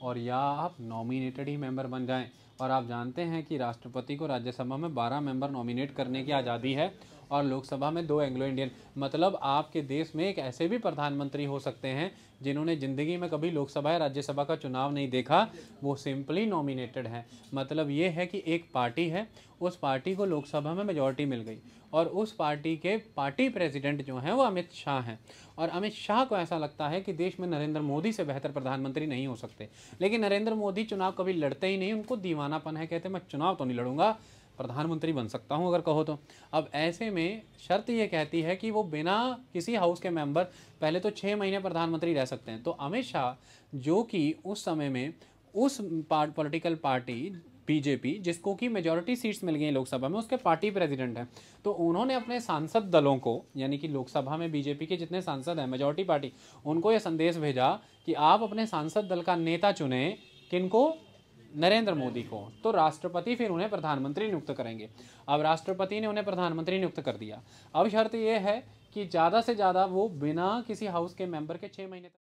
और या आप नॉमिनेटेड ही मेंबर बन जाएं और आप जानते हैं कि राष्ट्रपति को राज्यसभा में 12 मेंबर नॉमिनेट करने की आज़ादी है और लोकसभा में दो एंग्लो इंडियन मतलब आपके देश में एक ऐसे भी प्रधानमंत्री हो सकते हैं जिन्होंने ज़िंदगी में कभी लोकसभा या राज्यसभा का चुनाव नहीं देखा वो सिंपली नॉमिनेटेड हैं मतलब ये है कि एक पार्टी है उस पार्टी को लोकसभा में मेजॉरिटी मिल गई और उस पार्टी के पार्टी प्रेसिडेंट जो हैं वो अमित शाह हैं और अमित शाह को ऐसा लगता है कि देश में नरेंद्र मोदी से बेहतर प्रधानमंत्री नहीं हो सकते लेकिन नरेंद्र मोदी चुनाव कभी लड़ते ही नहीं उनको दीवानापन है कहते मैं चुनाव तो नहीं लड़ूंगा प्रधानमंत्री बन सकता हूँ अगर कहो तो अब ऐसे में शर्त ये कहती है कि वो बिना किसी हाउस के मेंबर पहले तो छः महीने प्रधानमंत्री रह सकते हैं तो अमित शाह जो कि उस समय में उस पार्ट पॉलिटिकल पार्टी बीजेपी जिसको कि मेजॉरिटी सीट्स मिल गई लोकसभा में उसके पार्टी प्रेसिडेंट हैं तो उन्होंने अपने सांसद दलों को यानी कि लोकसभा में बीजेपी के जितने सांसद हैं मेजॉरिटी पार्टी उनको ये संदेश भेजा कि आप अपने सांसद दल का नेता चुने किनको नरेंद्र मोदी को तो राष्ट्रपति फिर उन्हें प्रधानमंत्री नियुक्त करेंगे अब राष्ट्रपति ने उन्हें प्रधानमंत्री नियुक्त कर दिया अब शर्त यह है कि ज़्यादा से ज़्यादा वो बिना किसी हाउस के मेंबर के छः महीने तक